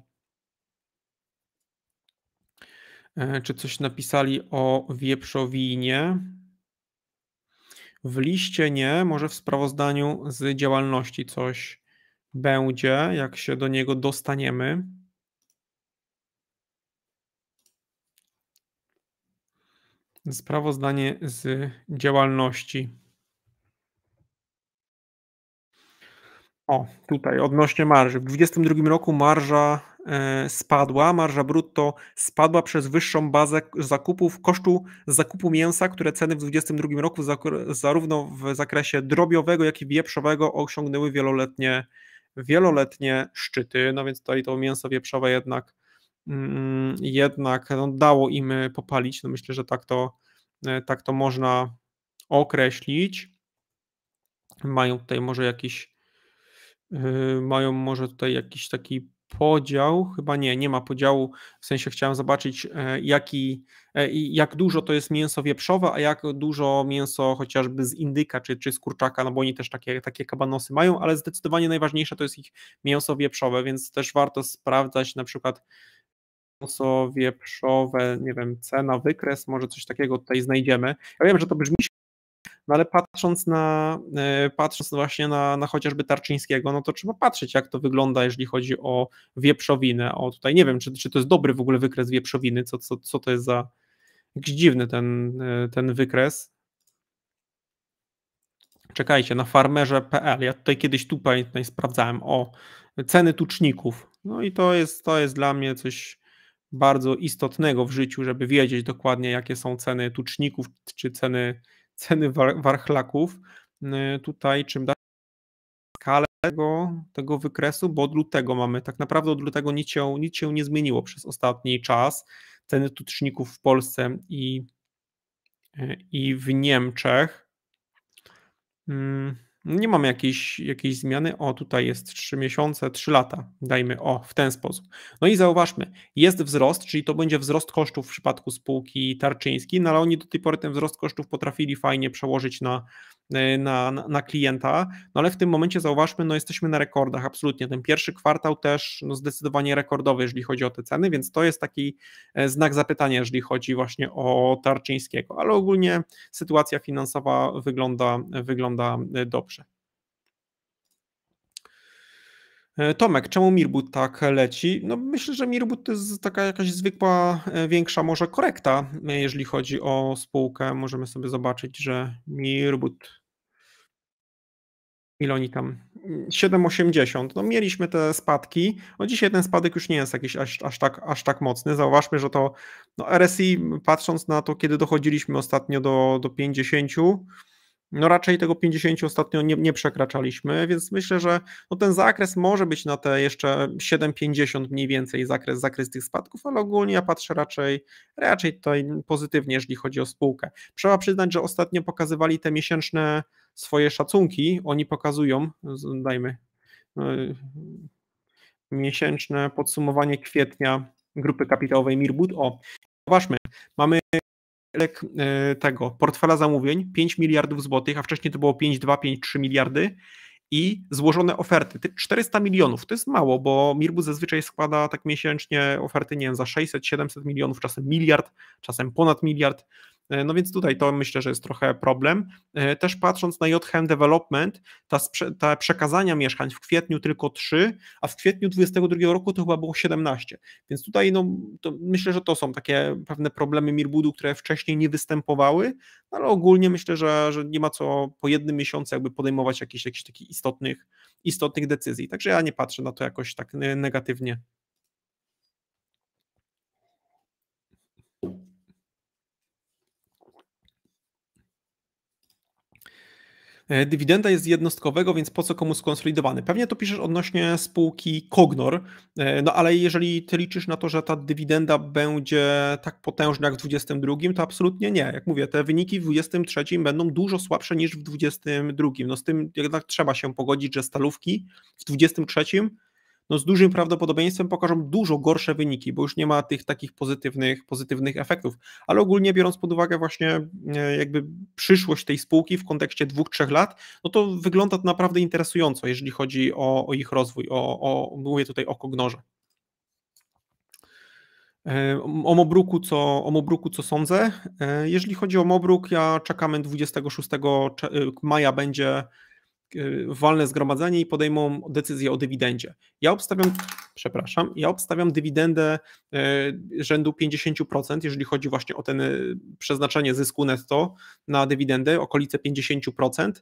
E, czy coś napisali o wieprzowinie. W liście nie, może w sprawozdaniu z działalności coś będzie, jak się do niego dostaniemy. Sprawozdanie z działalności. O, tutaj odnośnie marży. W 2022 roku marża e, spadła, marża brutto spadła przez wyższą bazę zakupów, kosztu zakupu mięsa, które ceny w 2022 roku zarówno w zakresie drobiowego, jak i wieprzowego osiągnęły wieloletnie, wieloletnie szczyty. No więc tutaj to mięso wieprzowe jednak, mm, jednak no, dało im e, popalić. No myślę, że tak to, e, tak to można określić. Mają tutaj może jakiś Y, mają może tutaj jakiś taki podział, chyba nie, nie ma podziału, w sensie chciałem zobaczyć e, jaki, e, jak dużo to jest mięso wieprzowe, a jak dużo mięso chociażby z indyka czy, czy z kurczaka, no bo oni też takie, takie kabanosy mają, ale zdecydowanie najważniejsze to jest ich mięso wieprzowe, więc też warto sprawdzać na przykład mięso wieprzowe, nie wiem, cena, wykres, może coś takiego tutaj znajdziemy. Ja wiem, że to brzmi no ale patrząc na, e, patrząc właśnie na, na chociażby Tarczyńskiego, no to trzeba patrzeć, jak to wygląda, jeżeli chodzi o wieprzowinę. O tutaj nie wiem, czy, czy to jest dobry w ogóle wykres wieprzowiny, co, co, co to jest za jakiś dziwny ten, e, ten wykres. Czekajcie, na farmerze.pl. Ja tutaj kiedyś tu tutaj sprawdzałem o ceny tuczników. No i to jest, to jest dla mnie coś bardzo istotnego w życiu, żeby wiedzieć dokładnie, jakie są ceny tuczników, czy ceny ceny war, warchlaków tutaj czym da skalę tego, tego wykresu, bo od lutego mamy, tak naprawdę od lutego nic się, nic się nie zmieniło przez ostatni czas. Ceny tuczników w Polsce i, e, i w Niemczech. Hmm. Nie mamy jakiejś, jakiejś zmiany. O, tutaj jest 3 miesiące, 3 lata. Dajmy o, w ten sposób. No i zauważmy, jest wzrost, czyli to będzie wzrost kosztów w przypadku spółki tarczyńskiej, no ale oni do tej pory ten wzrost kosztów potrafili fajnie przełożyć na Y, na, na klienta, no ale w tym momencie zauważmy, no jesteśmy na rekordach absolutnie. Ten pierwszy kwartał też no zdecydowanie rekordowy, jeżeli chodzi o te ceny, więc to jest taki e, znak zapytania, jeżeli chodzi właśnie o Tarczyńskiego, ale ogólnie sytuacja finansowa wygląda, wygląda e, dobrze. E, Tomek, czemu Mirbut tak leci? No myślę, że Mirbut to jest taka jakaś zwykła, e, większa może korekta, e, jeżeli chodzi o spółkę. Możemy sobie zobaczyć, że Mirbut, ile oni tam, 7,80. No mieliśmy te spadki. No dzisiaj ten spadek już nie jest jakiś aż, aż, tak, aż tak mocny. Zauważmy, że to no RSI, patrząc na to, kiedy dochodziliśmy ostatnio do, do 50, no raczej tego 50 ostatnio nie, nie przekraczaliśmy, więc myślę, że no ten zakres może być na te jeszcze 7,50 mniej więcej zakres, zakres tych spadków, ale ogólnie ja patrzę raczej, raczej tutaj pozytywnie, jeżeli chodzi o spółkę. Trzeba przyznać, że ostatnio pokazywali te miesięczne swoje szacunki, oni pokazują, dajmy, yy, miesięczne podsumowanie kwietnia grupy kapitałowej Mirbud. O, zobaczmy, mamy lek e, tego portfela zamówień 5 miliardów złotych, a wcześniej to było 5,2, 5,3 miliardy i złożone oferty 400 milionów. To jest mało, bo Mirbus zazwyczaj składa tak miesięcznie oferty, nie wiem, za 600, 700 milionów, czasem miliard, czasem ponad miliard. E, no więc tutaj to myślę, że jest trochę problem. E, też patrząc na JHM Development, ta, przekazania mieszkań w kwietniu tylko 3, a w kwietniu 2022 roku to chyba było 17. Więc tutaj no, myślę, że to są takie pewne problemy Mirbudu, które wcześniej nie występowały, no ale ogólnie myślę, że, że nie ma co po jednym miesiącu jakby podejmować jakichś, jakichś takich istotnych, istotnych decyzji. Także ja nie patrzę na to jakoś tak negatywnie. E, dywidenda jest jednostkowego, więc po co komu skonsolidowany? Pewnie to piszesz odnośnie spółki Cognor, e, no ale jeżeli ty liczysz na to, że ta dywidenda będzie tak potężna jak w 22, to absolutnie nie. Jak mówię, te wyniki w 23 będą dużo słabsze niż w 22. No z tym jednak trzeba się pogodzić, że stalówki w 23 no z dużym prawdopodobieństwem pokażą dużo gorsze wyniki, bo już nie ma tych takich pozytywnych, pozytywnych efektów. Ale ogólnie biorąc pod uwagę właśnie e, jakby przyszłość tej spółki w kontekście dwóch, trzech lat, no to wygląda to naprawdę interesująco, jeżeli chodzi o, o ich rozwój, o, o, mówię tutaj o Kognorze. E, o Mobruku, co, o Mobruku, co sądzę? E, jeżeli chodzi o Mobruk, ja czekamy 26 maja będzie Y, walne zgromadzenie i podejmą decyzję o dywidendzie. Ja obstawiam, przepraszam, ja obstawiam dywidendę y, rzędu 50%, jeżeli chodzi właśnie o ten y, przeznaczenie zysku netto na dywidendę, okolice 50%,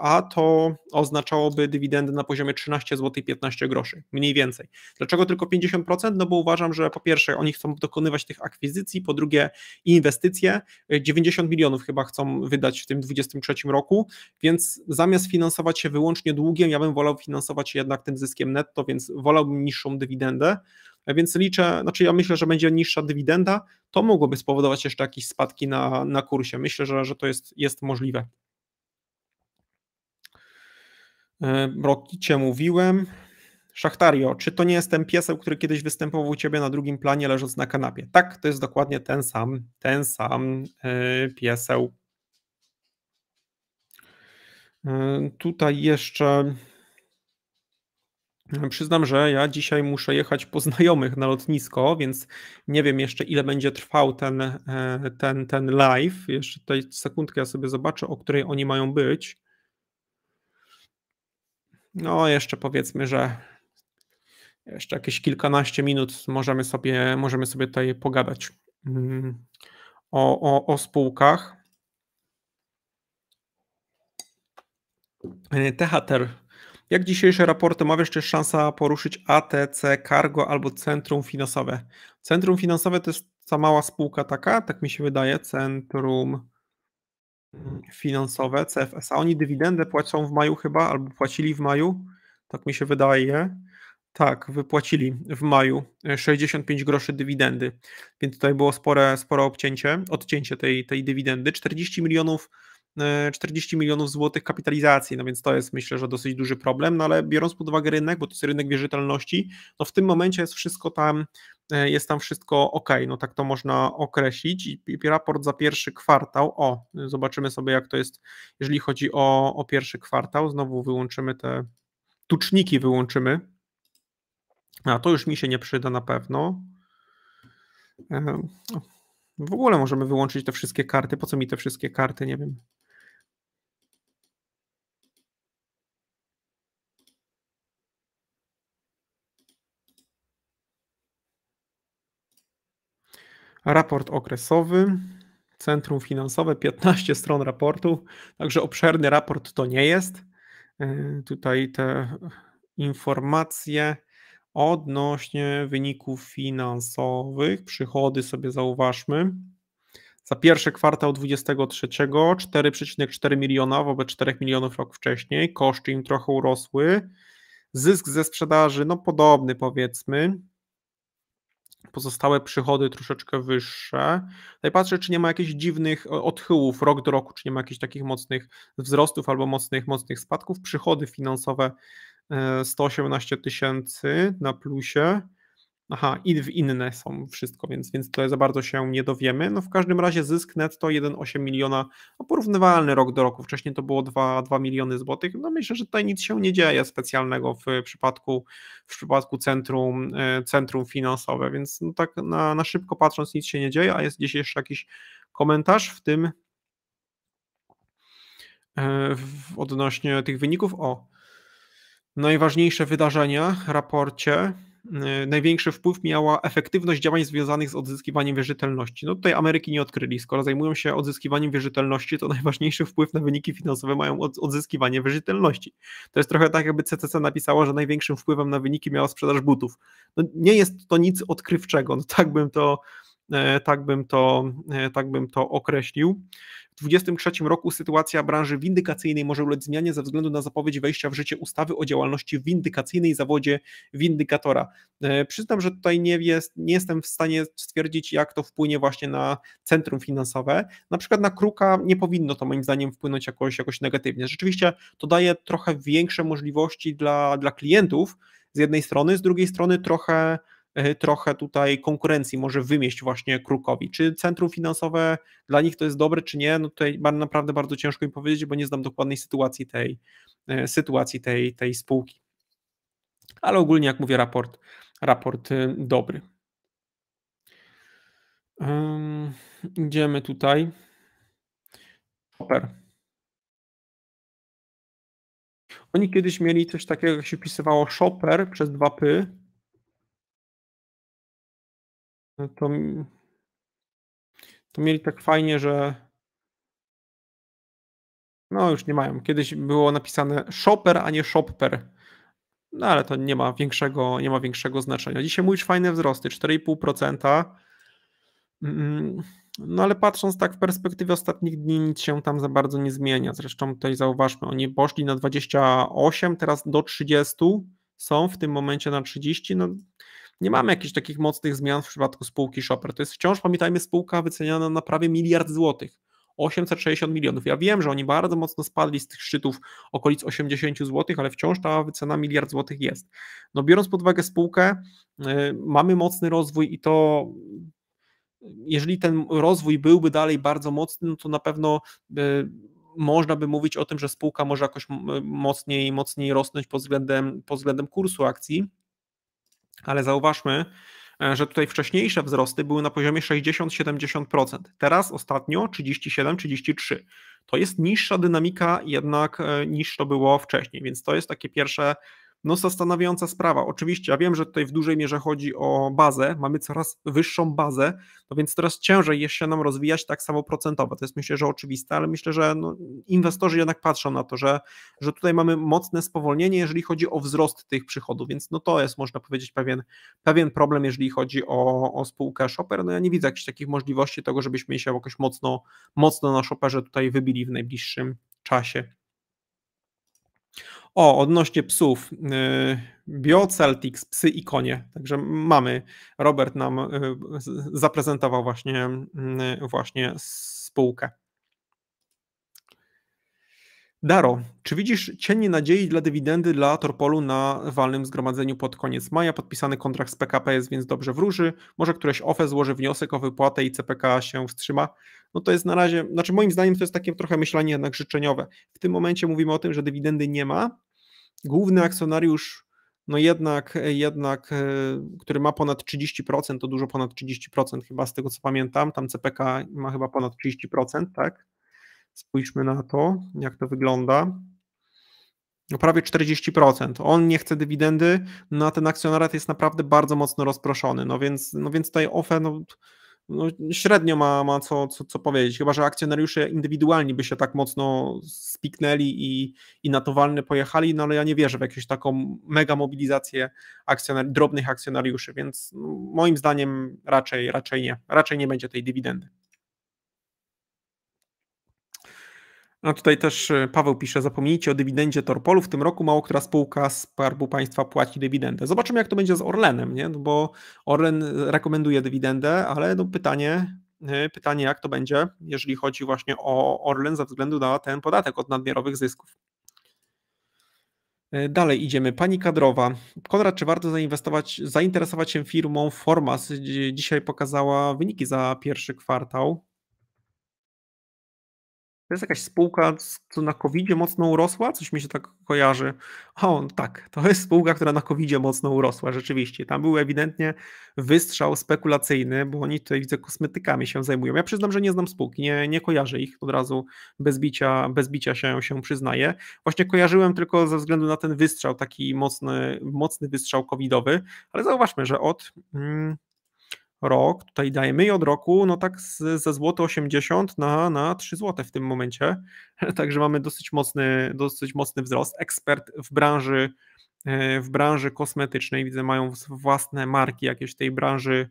a to oznaczałoby dywidendę na poziomie 13 zł 15 groszy, mniej więcej. Dlaczego tylko 50%? No bo uważam, że po pierwsze oni chcą dokonywać tych akwizycji, po drugie inwestycje, 90 milionów chyba chcą wydać w tym 23 roku, więc zamiast zamiast finansować się wyłącznie długiem, ja bym wolał finansować się jednak tym zyskiem netto, więc wolałbym niższą dywidendę. Więc liczę, znaczy ja myślę, że będzie niższa dywidenda, to mogłoby spowodować jeszcze jakieś spadki na, na kursie. Myślę, że, że to jest, jest możliwe. E, Rokicie mówiłem. Szachtario, czy to nie jest ten pieseł, który kiedyś występował u ciebie na drugim planie, leżąc na kanapie? Tak, to jest dokładnie ten sam, ten sam yy, pieseł. E, tutaj jeszcze e, Przyznam, że ja dzisiaj muszę jechać po znajomych na lotnisko, więc nie wiem jeszcze, ile będzie trwał ten, e, ten, ten live. Jeszcze tutaj sekundkę ja sobie zobaczę, o której oni mają być. No, jeszcze powiedzmy, że jeszcze jakieś kilkanaście minut możemy sobie, możemy sobie tutaj pogadać mm, o, o, o spółkach. E, Tehater. Jak dzisiejsze raporty ma jeszcze szansa poruszyć ATC, Cargo albo Centrum Finansowe? Centrum Finansowe to jest ta mała spółka taka, tak mi się wydaje, Centrum Finansowe, A Oni dywidendę płacą w maju chyba, albo płacili w maju, tak mi się wydaje. Tak, wypłacili w maju 65 e, groszy dywidendy, więc tutaj było spore, spore obcięcie, odcięcie tej, tej dywidendy. 40 milionów 40 e, milionów złotych kapitalizacji, no więc to jest myślę, że dosyć duży problem, no ale biorąc pod uwagę rynek, bo to jest rynek wierzytelności, no w tym momencie jest wszystko tam, e, jest tam wszystko ok, no tak to można określić i raport za pierwszy kwartał, o, zobaczymy sobie jak to jest, jeżeli chodzi o, o pierwszy kwartał, znowu wyłączymy te tuczniki, wyłączymy, a to już mi się nie przyda na pewno, e, w ogóle możemy wyłączyć te wszystkie karty. Po co mi te wszystkie karty? Nie wiem. Raport okresowy, Centrum Finansowe, 15 stron raportu, także obszerny raport to nie jest. E, tutaj te informacje odnośnie wyników finansowych, przychody sobie zauważmy. Za pierwszy kwartał 23 4,4 miliona wobec 4 milionów rok wcześniej, koszty im trochę urosły. Zysk ze sprzedaży, no podobny powiedzmy, pozostałe przychody troszeczkę wyższe. Tutaj patrzę, czy nie ma jakichś dziwnych e, odchyłów rok do roku, czy nie ma jakichś takich mocnych wzrostów albo mocnych, mocnych spadków. Przychody finansowe 118 e, tysięcy na plusie. Aha, i inne są wszystko, więc, więc to za bardzo się nie dowiemy. No w każdym razie zysk netto 1,8 miliona, no porównywalny rok do roku. Wcześniej to było 2, 2 miliony złotych. No myślę, że tutaj nic się nie dzieje specjalnego w przypadku, w przypadku centrum, e, centrum finansowe, więc no tak na, na szybko patrząc nic się nie dzieje, a jest gdzieś jeszcze jakiś komentarz w tym e, w, odnośnie tych wyników. O, najważniejsze wydarzenia w raporcie E, największy wpływ miała efektywność działań związanych z odzyskiwaniem wierzytelności. No tutaj Ameryki nie odkryli, skoro zajmują się odzyskiwaniem wierzytelności, to (laughs) najważniejszy wpływ na wyniki finansowe mają odzyskiwanie wierzytelności. To jest trochę tak, jakby CCC napisało, że największym wpływem na wyniki miała sprzedaż butów. No nie jest to nic odkrywczego, no tak bym to e, tak bym to, e, tak bym to określił. W 2023 roku sytuacja branży windykacyjnej może ulec zmianie ze względu na zapowiedź wejścia w życie ustawy o działalności windykacyjnej zawodzie windykatora. E, przyznam, że tutaj nie, jest, nie jestem w stanie stwierdzić, jak to wpłynie właśnie na centrum finansowe. Na przykład na Kruka nie powinno to moim zdaniem wpłynąć jakoś, jakoś negatywnie. Rzeczywiście to daje trochę większe możliwości dla, dla klientów z jednej strony, z drugiej strony trochę E, trochę tutaj konkurencji może wymieść właśnie Krukowi. Czy centrum finansowe dla nich to jest dobre, czy nie? No tutaj naprawdę bardzo ciężko im powiedzieć, bo nie znam dokładnej sytuacji tej, e, sytuacji tej, tej spółki. Ale ogólnie, jak mówię, raport, raport e, dobry. idziemy tutaj. Super. Oni kiedyś mieli coś takiego, jak się pisywało shopper przez dwa py, no to, to mieli tak fajnie, że no już nie mają. Kiedyś było napisane shopper, a nie shopper. No ale to nie ma większego, nie ma większego znaczenia. Dzisiaj mówisz fajne wzrosty, 4,5%. Mm, no ale patrząc tak w perspektywie ostatnich dni, nic się tam za bardzo nie zmienia. Zresztą tutaj zauważmy, oni poszli na 28, teraz do 30, są w tym momencie na 30. No nie mamy jakichś takich mocnych zmian w przypadku spółki Shopper. To jest wciąż, pamiętajmy, spółka wyceniana na prawie miliard złotych. 860 milionów. Ja wiem, że oni bardzo mocno spadli z tych szczytów okolic 80 zł, ale wciąż ta wycena miliard złotych jest. No biorąc pod uwagę spółkę, yy, mamy mocny rozwój i to jeżeli ten rozwój byłby dalej bardzo mocny, no to na pewno yy, można by mówić o tym, że spółka może jakoś mocniej mocniej rosnąć pod względem, pod względem kursu akcji ale zauważmy, e, że tutaj wcześniejsze wzrosty były na poziomie 60-70%, teraz ostatnio 37-33%. To jest niższa dynamika jednak e, niż to było wcześniej, więc to jest takie pierwsze no zastanawiająca sprawa. Oczywiście, ja wiem, że tutaj w dużej mierze chodzi o bazę, mamy coraz wyższą bazę, no więc coraz ciężej jest się nam rozwijać tak samo procentowo. To jest myślę, że oczywiste, ale myślę, że no, inwestorzy jednak patrzą na to, że, że tutaj mamy mocne spowolnienie, jeżeli chodzi o wzrost tych przychodów, więc no to jest, można powiedzieć, pewien, pewien problem, jeżeli chodzi o, o spółkę Shopper. No ja nie widzę jakichś takich możliwości tego, żebyśmy się jakoś mocno, mocno na Shopperze tutaj wybili w najbliższym czasie. O, odnośnie psów. Y, BioCeltics, psy i konie. Także mamy. Robert nam y, zaprezentował właśnie, y, właśnie spółkę. Daro, czy widzisz cienie nadziei dla dywidendy dla Torpolu na walnym zgromadzeniu pod koniec maja? Podpisany kontrakt z PKP jest więc dobrze wróży. Może któreś OFE złoży wniosek o wypłatę i CPK się wstrzyma? No to jest na razie, znaczy moim zdaniem to jest takie trochę myślenie jednak życzeniowe. W tym momencie mówimy o tym, że dywidendy nie ma, główny akcjonariusz, no jednak, jednak e, który ma ponad 30%, to dużo ponad 30% chyba z tego co pamiętam, tam CPK ma chyba ponad 30%, tak? Spójrzmy na to, jak to wygląda no prawie 40%. On nie chce dywidendy, no a ten akcjonariat jest naprawdę bardzo mocno rozproszony. No więc, no więc tutaj OFE, no no, średnio ma, ma co, co, co powiedzieć, chyba że akcjonariusze indywidualni by się tak mocno spiknęli i, i na to walny pojechali, no ale ja nie wierzę w jakąś taką mega mobilizację akcjonari drobnych akcjonariuszy, więc no, moim zdaniem raczej, raczej nie, raczej nie będzie tej dywidendy. No tutaj też e, Paweł pisze, zapomnijcie o dywidendzie Torpolu. W tym roku mało która spółka Skarbu Państwa płaci dywidendę. Zobaczymy, jak to będzie z Orlenem, nie? No bo Orlen e, rekomenduje dywidendę, ale no pytanie, e, pytanie, jak to będzie, jeżeli chodzi właśnie o Orlen ze względu na ten podatek od nadmiarowych zysków. Dalej idziemy. Pani kadrowa. Konrad, czy warto zainwestować, zainteresować się firmą Formas? Dzisiaj pokazała wyniki za pierwszy kwartał. To jest jakaś spółka, co na covid mocno urosła? Coś mi się tak kojarzy. O, tak, to jest spółka, która na covid mocno urosła, rzeczywiście. Tam był ewidentnie wystrzał spekulacyjny, bo oni tutaj, widzę, kosmetykami się zajmują. Ja przyznam, że nie znam spółki, nie, nie kojarzę ich od razu, bez bicia, bez bicia się, się przyznaję. Właśnie kojarzyłem tylko ze względu na ten wystrzał, taki mocny, mocny wystrzał covidowy, ale zauważmy, że od... Mm, rok, tutaj dajemy i od roku, no tak ze złoty 80 na, na 3 złote w tym momencie, (laughs) także mamy dosyć mocny, dosyć mocny wzrost. Ekspert w branży, e, w branży kosmetycznej, widzę mają własne marki jakieś tej branży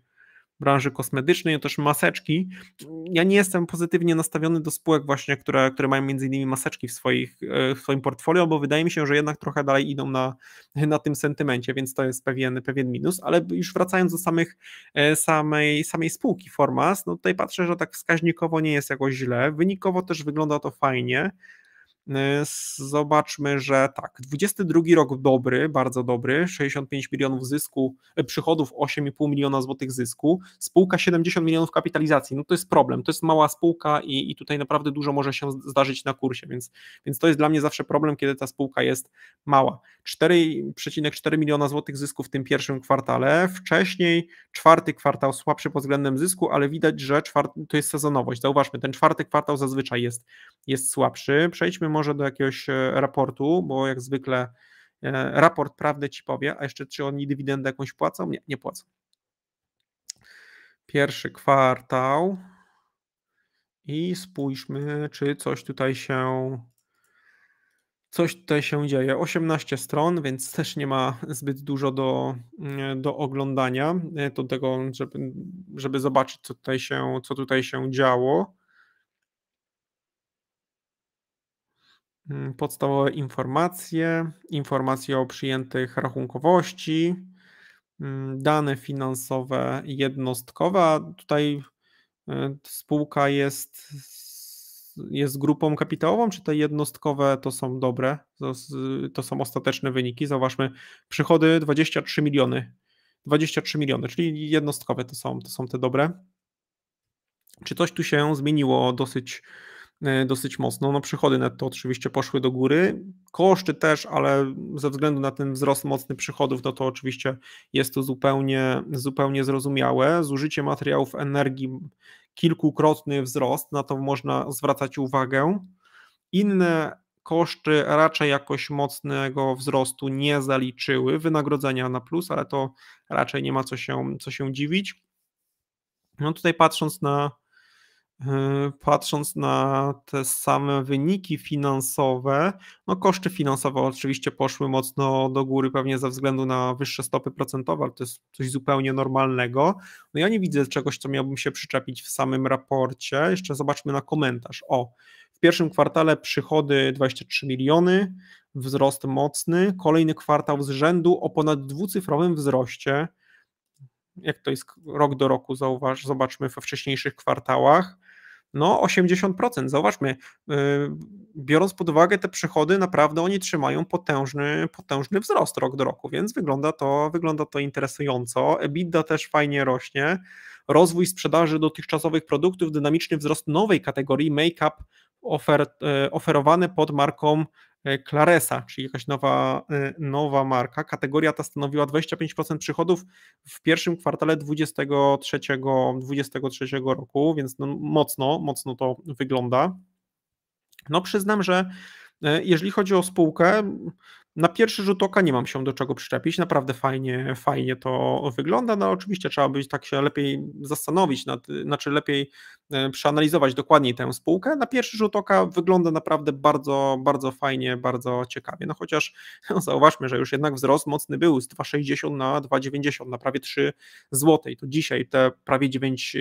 branży kosmetycznej, też maseczki. Ja nie jestem pozytywnie nastawiony do spółek właśnie, które, które mają między innymi maseczki w, swoich, e, w swoim portfolio, bo wydaje mi się, że jednak trochę dalej idą na, na tym sentymencie, więc to jest pewien, pewien minus, ale już wracając do samych, e, samej, samej spółki Formas, no tutaj patrzę, że tak wskaźnikowo nie jest jakoś źle, wynikowo też wygląda to fajnie, Y, zobaczmy, że tak, 22 rok dobry, bardzo dobry, 65 milionów zysku, e, przychodów 8,5 miliona złotych zysku, spółka 70 milionów kapitalizacji, no to jest problem, to jest mała spółka i, i tutaj naprawdę dużo może się zdarzyć na kursie, więc, więc to jest dla mnie zawsze problem, kiedy ta spółka jest mała. 4,4 miliona złotych zysku w tym pierwszym kwartale, wcześniej czwarty kwartał słabszy pod względem zysku, ale widać, że czwarty, to jest sezonowość, zauważmy, ten czwarty kwartał zazwyczaj jest jest słabszy. Przejdźmy może do jakiegoś e, raportu, bo jak zwykle e, raport prawdę ci powie, a jeszcze czy oni dywidendę jakąś płacą? Nie, nie płacą. Pierwszy kwartał i spójrzmy, czy coś tutaj się coś tutaj się dzieje. 18 stron, więc też nie ma zbyt dużo do, mm, do oglądania, do e, tego, żeby, żeby zobaczyć, co tutaj, się, co tutaj się działo. Mm, podstawowe informacje, informacje o przyjętych rachunkowości, mm, dane finansowe jednostkowe, a tutaj e, spółka jest, jest grupą kapitałową, czy te jednostkowe to są dobre, to, to są ostateczne wyniki, zauważmy przychody 23 miliony, 23 miliony, czyli jednostkowe to są, to są te dobre. Czy coś tu się zmieniło dosyć E, dosyć mocno. No przychody netto oczywiście poszły do góry, koszty też, ale ze względu na ten wzrost mocny przychodów, no to oczywiście jest to zupełnie, zupełnie zrozumiałe. Zużycie materiałów energii kilkukrotny wzrost, na to można zwracać uwagę. Inne koszty raczej jakoś mocnego wzrostu nie zaliczyły, wynagrodzenia na plus, ale to raczej nie ma co się, co się dziwić. No tutaj patrząc na Yy, patrząc na te same wyniki finansowe, no koszty finansowe oczywiście poszły mocno do góry, pewnie ze względu na wyższe stopy procentowe, ale to jest coś zupełnie normalnego. No ja nie widzę czegoś, co miałbym się przyczepić w samym raporcie. Jeszcze zobaczmy na komentarz. O, w pierwszym kwartale przychody 23 miliony, wzrost mocny, kolejny kwartał z rzędu o ponad dwucyfrowym wzroście jak to jest rok do roku, zauważ, zobaczmy we wcześniejszych kwartałach. No 80%, zauważmy, y, biorąc pod uwagę te przychody, naprawdę oni trzymają potężny, potężny wzrost rok do roku, więc wygląda to, wygląda to interesująco. EBITDA też fajnie rośnie. Rozwój sprzedaży dotychczasowych produktów, dynamiczny wzrost nowej kategorii make-up y, oferowany pod marką E, Claresa, czyli jakaś nowa, e, nowa marka. Kategoria ta stanowiła 25% przychodów w pierwszym kwartale 2023, roku, więc no mocno, mocno to wygląda. No przyznam, że e, jeżeli chodzi o spółkę, na pierwszy rzut oka nie mam się do czego przyczepić, naprawdę fajnie, fajnie to wygląda, no oczywiście trzeba być tak się lepiej zastanowić, nad, znaczy lepiej e, przeanalizować dokładniej tę spółkę. Na pierwszy rzut oka wygląda naprawdę bardzo, bardzo fajnie, bardzo ciekawie, no chociaż no, (laughs) zauważmy, że już jednak wzrost mocny był z 2,60 na 2,90, na prawie 3 zł, to dzisiaj te prawie 9,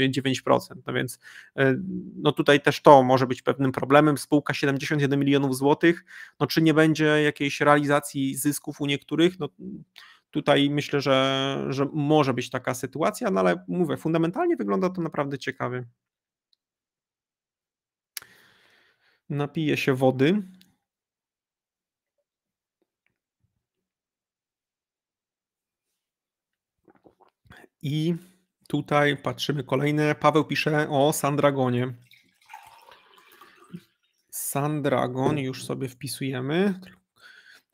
9%, no więc e, no tutaj też to może być pewnym problemem, spółka 71 milionów złotych, no czy nie będzie jakiejś realizacji realizacji zysków u niektórych, no tutaj myślę, że, że może być taka sytuacja, no ale mówię, fundamentalnie wygląda to naprawdę ciekawie. Napiję się wody. I tutaj patrzymy kolejne. Paweł pisze o Sandragonie. Sandragon już sobie wpisujemy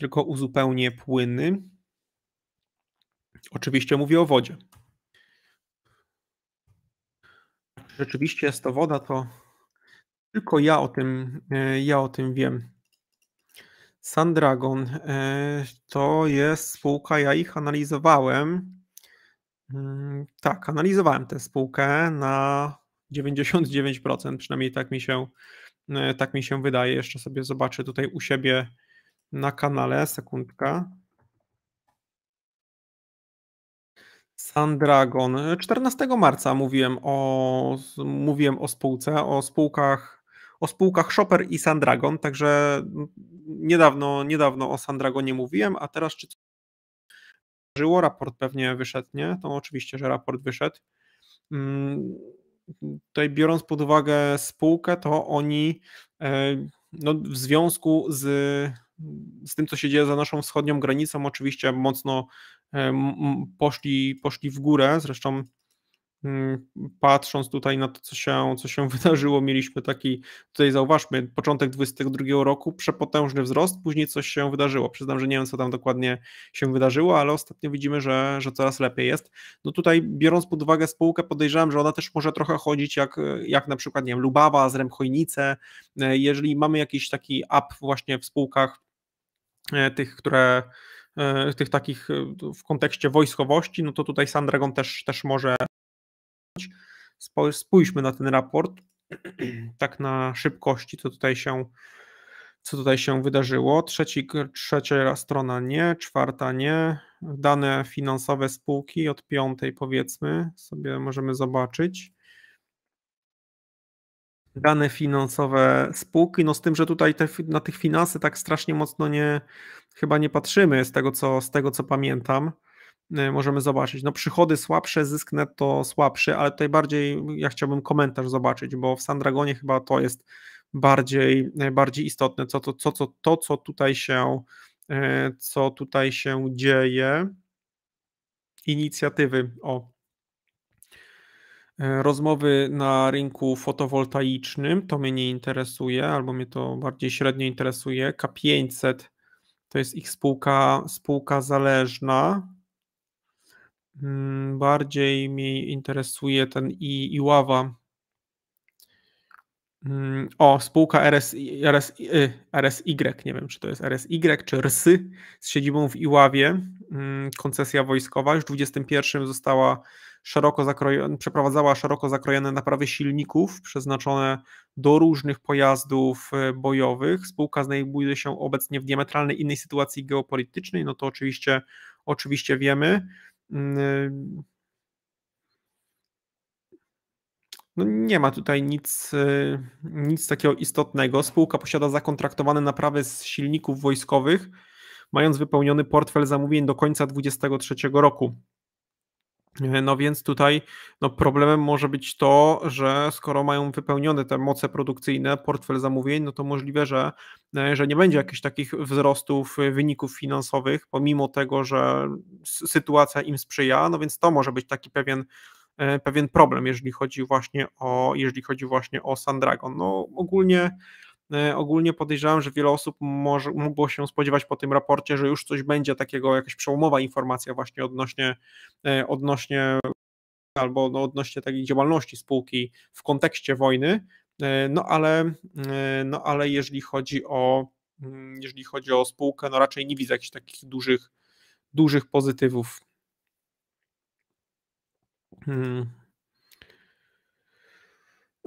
tylko uzupełnię płyny. Oczywiście mówię o wodzie. Rzeczywiście jest to woda, to tylko ja o tym, e, ja o tym wiem. Sandragon e, to jest spółka, ja ich analizowałem. Mm, tak, analizowałem tę spółkę na 99%, przynajmniej tak mi się, e, tak mi się wydaje. Jeszcze sobie zobaczę tutaj u siebie na kanale, sekundka. Sandragon. 14 marca mówiłem o, mówiłem o spółce, o spółkach, o spółkach Shopper i Sandragon, także niedawno, niedawno o Sandragonie mówiłem, a teraz czy żyło, raport pewnie wyszedł, nie? To oczywiście, że raport wyszedł. Mm, tutaj biorąc pod uwagę spółkę, to oni e, no, w związku z z tym, co się dzieje za naszą wschodnią granicą, oczywiście mocno e, poszli, poszli w górę. Zresztą mm, patrząc tutaj na to, co się, co się (laughs) wydarzyło, mieliśmy taki, tutaj zauważmy, początek 2022 roku, przepotężny wzrost, później coś się wydarzyło. Przyznam, że nie wiem, co tam dokładnie się wydarzyło, ale ostatnio widzimy, że, że coraz lepiej jest. No tutaj, biorąc pod uwagę spółkę, podejrzewam, że ona też może trochę chodzić jak, jak na przykład, nie wiem, Lubawa, Zremchojnice. E, jeżeli mamy jakiś taki app właśnie w spółkach, E, tych, które e, tych takich e, w kontekście wojskowości, no to tutaj Sandragon też, też może spójrzmy na ten raport (clears throat) tak na szybkości, co tutaj się co tutaj się wydarzyło. Trzeci, trzecia strona nie, czwarta nie. Dane finansowe spółki od piątej powiedzmy sobie możemy zobaczyć dane finansowe spółki, no z tym, że tutaj te, na tych finanse tak strasznie mocno nie, chyba nie patrzymy z tego, co, z tego, co pamiętam. Y, możemy zobaczyć. No przychody słabsze, zysk netto słabszy, ale tutaj bardziej ja chciałbym komentarz zobaczyć, bo w Sandragonie chyba to jest bardziej, y, bardziej istotne, co, co co, co, to, co tutaj się y, co tutaj się dzieje. Inicjatywy, o E, rozmowy na rynku fotowoltaicznym to mnie nie interesuje, albo mnie to bardziej średnio interesuje. K500 to jest ich spółka, spółka zależna. Mm, bardziej mnie interesuje ten i Iława. Mm, o, spółka RS RS RSY, y, nie wiem czy to jest RSY czy RSY z siedzibą w Iławie, mm, koncesja wojskowa, już w 2021 została szeroko zakrojone, przeprowadzała szeroko zakrojone naprawy silników przeznaczone do różnych pojazdów e, bojowych. Spółka znajduje się obecnie w diametralnie innej sytuacji geopolitycznej, no to oczywiście, oczywiście wiemy. Mm, e, no nie ma tutaj nic, e, nic takiego istotnego. Spółka posiada zakontraktowane naprawy z silników wojskowych, mając wypełniony portfel zamówień do końca 2023 roku. E, no więc tutaj no problemem może być to, że skoro mają wypełnione te moce produkcyjne, portfel zamówień, no to możliwe, że, e, że nie będzie jakichś takich wzrostów e, wyników finansowych, pomimo tego, że sytuacja im sprzyja, no więc to może być taki pewien pewien problem, jeżeli chodzi właśnie o jeżeli chodzi właśnie o Sandragon. No ogólnie E, ogólnie podejrzewam, że wiele osób może, mogło się spodziewać po tym raporcie, że już coś będzie takiego, jakaś przełomowa informacja właśnie odnośnie, e, odnośnie albo no, odnośnie takiej działalności spółki w kontekście wojny, e, no ale, no ale jeżeli chodzi o mm, jeżeli chodzi o spółkę, no raczej nie widzę jakichś takich dużych, dużych pozytywów. Hmm.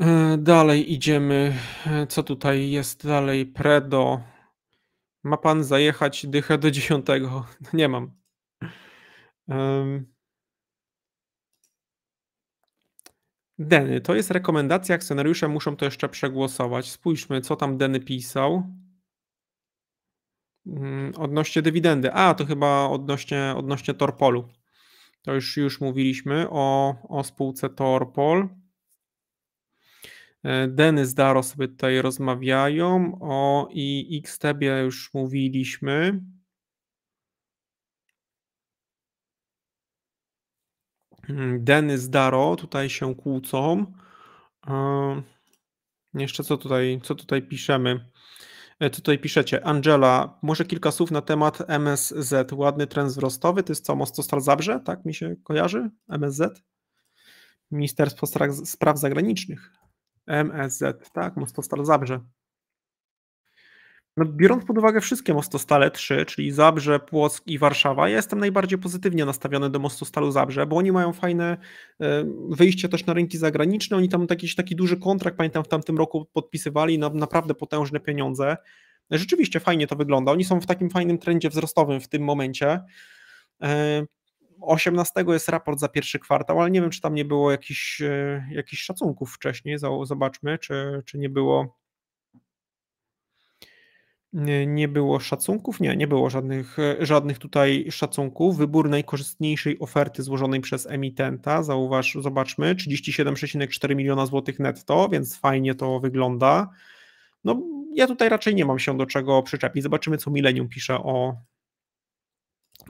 E, dalej idziemy. E, co tutaj jest dalej? Predo. Ma pan zajechać dychę do dziesiątego? (laughs) Nie mam. Deny. To jest rekomendacja. Akcjonariusze muszą to jeszcze przegłosować. Spójrzmy, co tam Deny pisał. Mm, odnośnie dywidendy. A, to chyba odnośnie, odnośnie Torpolu. To już, już mówiliśmy o, o spółce Torpol. E, Denys Daro sobie tutaj rozmawiają. O i Xtebie już mówiliśmy. Mm, Denys Daro tutaj się kłócą. E, jeszcze co tutaj, co tutaj piszemy? E, tutaj piszecie, Angela, może kilka słów na temat MSZ. Ładny trend wzrostowy, to jest co, Mosto Zabrze, tak mi się kojarzy? MSZ? Ministerstwo Spraw Zagranicznych. MSZ, tak, Mostostal Zabrze. No, biorąc pod uwagę wszystkie Mostostale 3, czyli Zabrze, Płock i Warszawa, ja jestem najbardziej pozytywnie nastawiony do Mostostalu Zabrze, bo oni mają fajne e, wyjście też na rynki zagraniczne, oni tam jakiś taki duży kontrakt, pamiętam, w tamtym roku podpisywali na naprawdę potężne pieniądze. Rzeczywiście fajnie to wygląda, oni są w takim fajnym trendzie wzrostowym w tym momencie. E, 18 jest raport za pierwszy kwartał, ale nie wiem, czy tam nie było jakichś, e, jakiś szacunków wcześniej. Zobaczmy, czy, czy nie było. Nie, nie było szacunków? Nie, nie było żadnych, e, żadnych tutaj szacunków. Wybór najkorzystniejszej oferty złożonej przez emitenta, zauważ, zobaczmy, 37,4 miliona złotych netto, więc fajnie to wygląda. No, ja tutaj raczej nie mam się do czego przyczepić. Zobaczymy, co Milenium pisze o,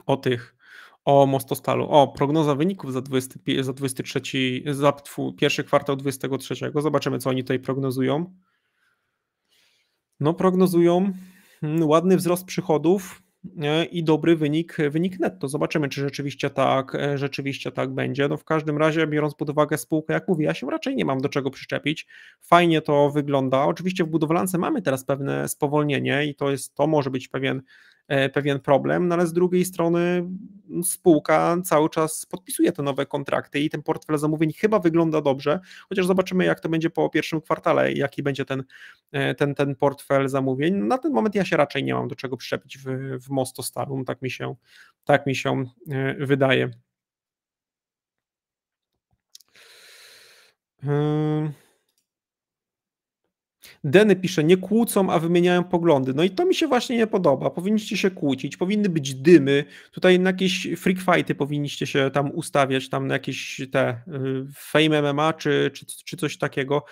o tych o Mostostalu. O, prognoza wyników za, 20, za 23, za pierwszy kwartał 23. Zobaczymy, co oni tutaj prognozują. No, prognozują hmm, ładny wzrost przychodów i dobry wynik, wynik netto. Zobaczymy, czy rzeczywiście tak, e, rzeczywiście tak będzie. No w każdym razie, biorąc pod uwagę spółkę, jak mówię, ja się raczej nie mam do czego przyczepić. Fajnie to wygląda. Oczywiście w budowlance mamy teraz pewne spowolnienie i to jest, to może być pewien E, pewien problem, no ale z drugiej strony no, spółka cały czas podpisuje te nowe kontrakty i ten portfel zamówień chyba wygląda dobrze, chociaż zobaczymy jak to będzie po pierwszym kwartale, jaki będzie ten, e, ten, ten portfel zamówień. Na ten moment ja się raczej nie mam do czego przyczepić w, w Starum, tak mi się, tak mi się e, wydaje. Hmm. Deny pisze, nie kłócą, a wymieniają poglądy. No i to mi się właśnie nie podoba. Powinniście się kłócić, powinny być dymy. Tutaj na jakieś freak fighty powinniście się tam ustawiać, tam na jakieś te y, fame MMA czy, czy, czy coś takiego.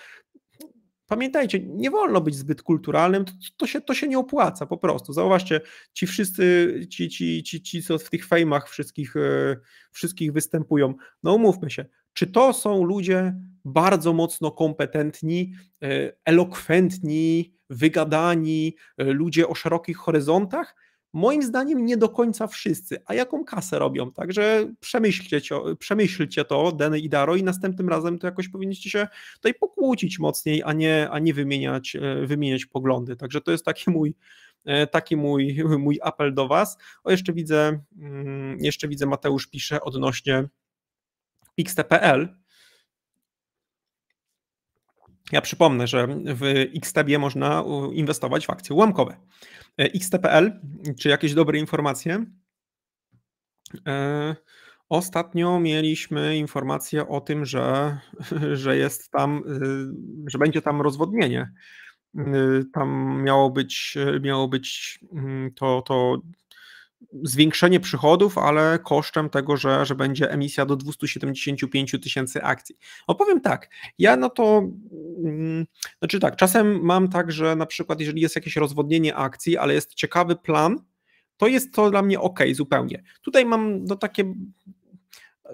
Pamiętajcie, nie wolno być zbyt kulturalnym, to, to, się, to się nie opłaca po prostu. Zauważcie, ci wszyscy, ci, ci, ci, ci co w tych fejmach wszystkich, y, wszystkich występują, no umówmy się, czy to są ludzie, bardzo mocno kompetentni, e, elokwentni, wygadani, e, ludzie o szerokich horyzontach. Moim zdaniem nie do końca wszyscy, a jaką kasę robią, także przemyślcie, przemyślcie to, Deny i Daro, i następnym razem to jakoś powinniście się tutaj pokłócić mocniej, a nie, a nie wymieniać, e, wymieniać poglądy. Także to jest taki mój, taki mój, (laughs) mój apel do Was. O, jeszcze widzę, mm, jeszcze widzę, Mateusz pisze odnośnie pixte.pl, ja przypomnę, że w XTB można inwestować w akcje ułamkowe. E, XTPL, czy jakieś dobre informacje? E, ostatnio mieliśmy informację o tym, że, (laughs) że jest tam, e, że będzie tam rozwodnienie. Tam miało być, miało być mm, to, to zwiększenie przychodów, ale kosztem tego, że, że będzie emisja do 275 tysięcy akcji. Opowiem tak, ja no to, mm, znaczy tak, czasem mam tak, że na przykład jeżeli jest jakieś rozwodnienie akcji, ale jest ciekawy plan, to jest to dla mnie ok zupełnie. Tutaj mam no, takie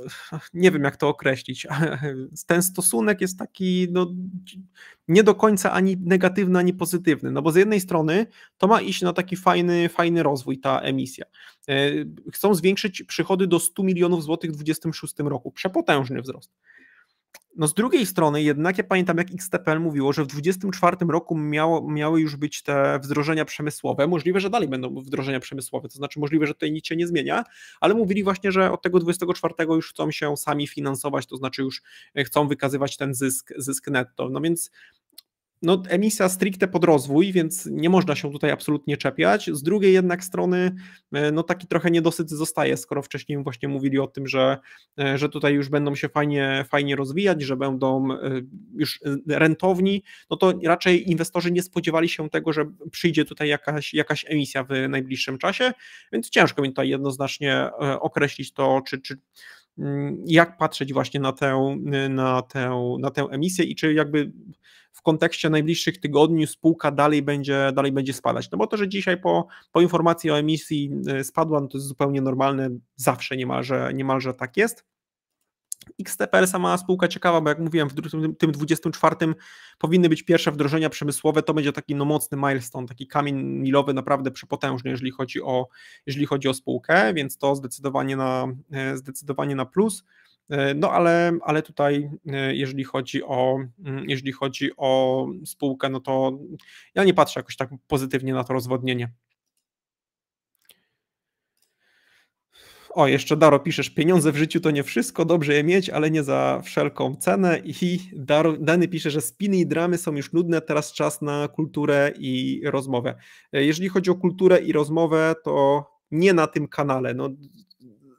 (laughs) nie wiem jak to określić, (laughs) ten stosunek jest taki no, nie do końca ani negatywny, ani pozytywny, no bo z jednej strony to ma iść na taki fajny, fajny rozwój ta emisja. E, chcą zwiększyć przychody do 100 milionów złotych w 2026 roku, przepotężny wzrost no z drugiej strony jednak ja pamiętam, jak XTPL mówiło, że w 2024 roku miało, miały już być te wdrożenia przemysłowe. Możliwe, że dalej będą wdrożenia przemysłowe, to znaczy możliwe, że tutaj nic się nie zmienia, ale mówili właśnie, że od tego 2024 już chcą się sami finansować, to znaczy już e, chcą wykazywać ten zysk, zysk netto. No więc no, emisja stricte pod rozwój, więc nie można się tutaj absolutnie czepiać. Z drugiej jednak strony, e, no taki trochę niedosyt zostaje, skoro wcześniej właśnie mówili o tym, że, e, że tutaj już będą się fajnie, fajnie rozwijać, że będą e, już rentowni, no to raczej inwestorzy nie spodziewali się tego, że przyjdzie tutaj jakaś, jakaś emisja w najbliższym czasie, więc ciężko mi tutaj jednoznacznie określić to, czy, czy mm, jak patrzeć właśnie na tę, na tę, na tę emisję i czy jakby w kontekście najbliższych tygodni spółka dalej będzie, dalej będzie spadać. No bo to, że dzisiaj po, po informacji o emisji y, spadła, no to jest zupełnie normalne, zawsze niemalże, niemalże tak jest. XTPL sama spółka ciekawa, bo jak mówiłem, w tym 24 powinny być pierwsze wdrożenia przemysłowe, to będzie taki no, mocny milestone, taki kamień milowy naprawdę przepotężny, jeżeli chodzi o, jeżeli chodzi o spółkę, więc to zdecydowanie na, y, zdecydowanie na plus. E, no ale, ale tutaj, e, jeżeli chodzi, o, mm, jeżeli chodzi o spółkę, no to ja nie patrzę jakoś tak pozytywnie na to rozwodnienie. O, jeszcze Daro piszesz, pieniądze w życiu to nie wszystko, dobrze je mieć, ale nie za wszelką cenę. I Daro, Dany pisze, że spiny i dramy są już nudne, teraz czas na kulturę i rozmowę. E, jeżeli chodzi o kulturę i rozmowę, to nie na tym kanale. No,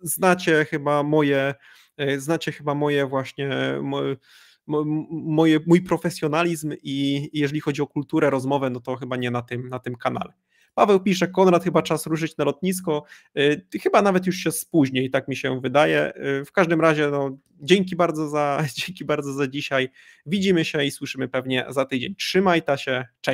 znacie chyba moje, E, znacie chyba moje właśnie moje, mój profesjonalizm i jeżeli chodzi o kulturę, rozmowę, no to chyba nie na tym, na tym kanale. Paweł pisze, Konrad, chyba czas ruszyć na lotnisko. E, chyba nawet już się spóźni, i tak mi się wydaje. E, w każdym razie, no, dzięki bardzo za, (laughs) dzięki bardzo za dzisiaj. Widzimy się i słyszymy pewnie za tydzień. Trzymaj ta się, cześć.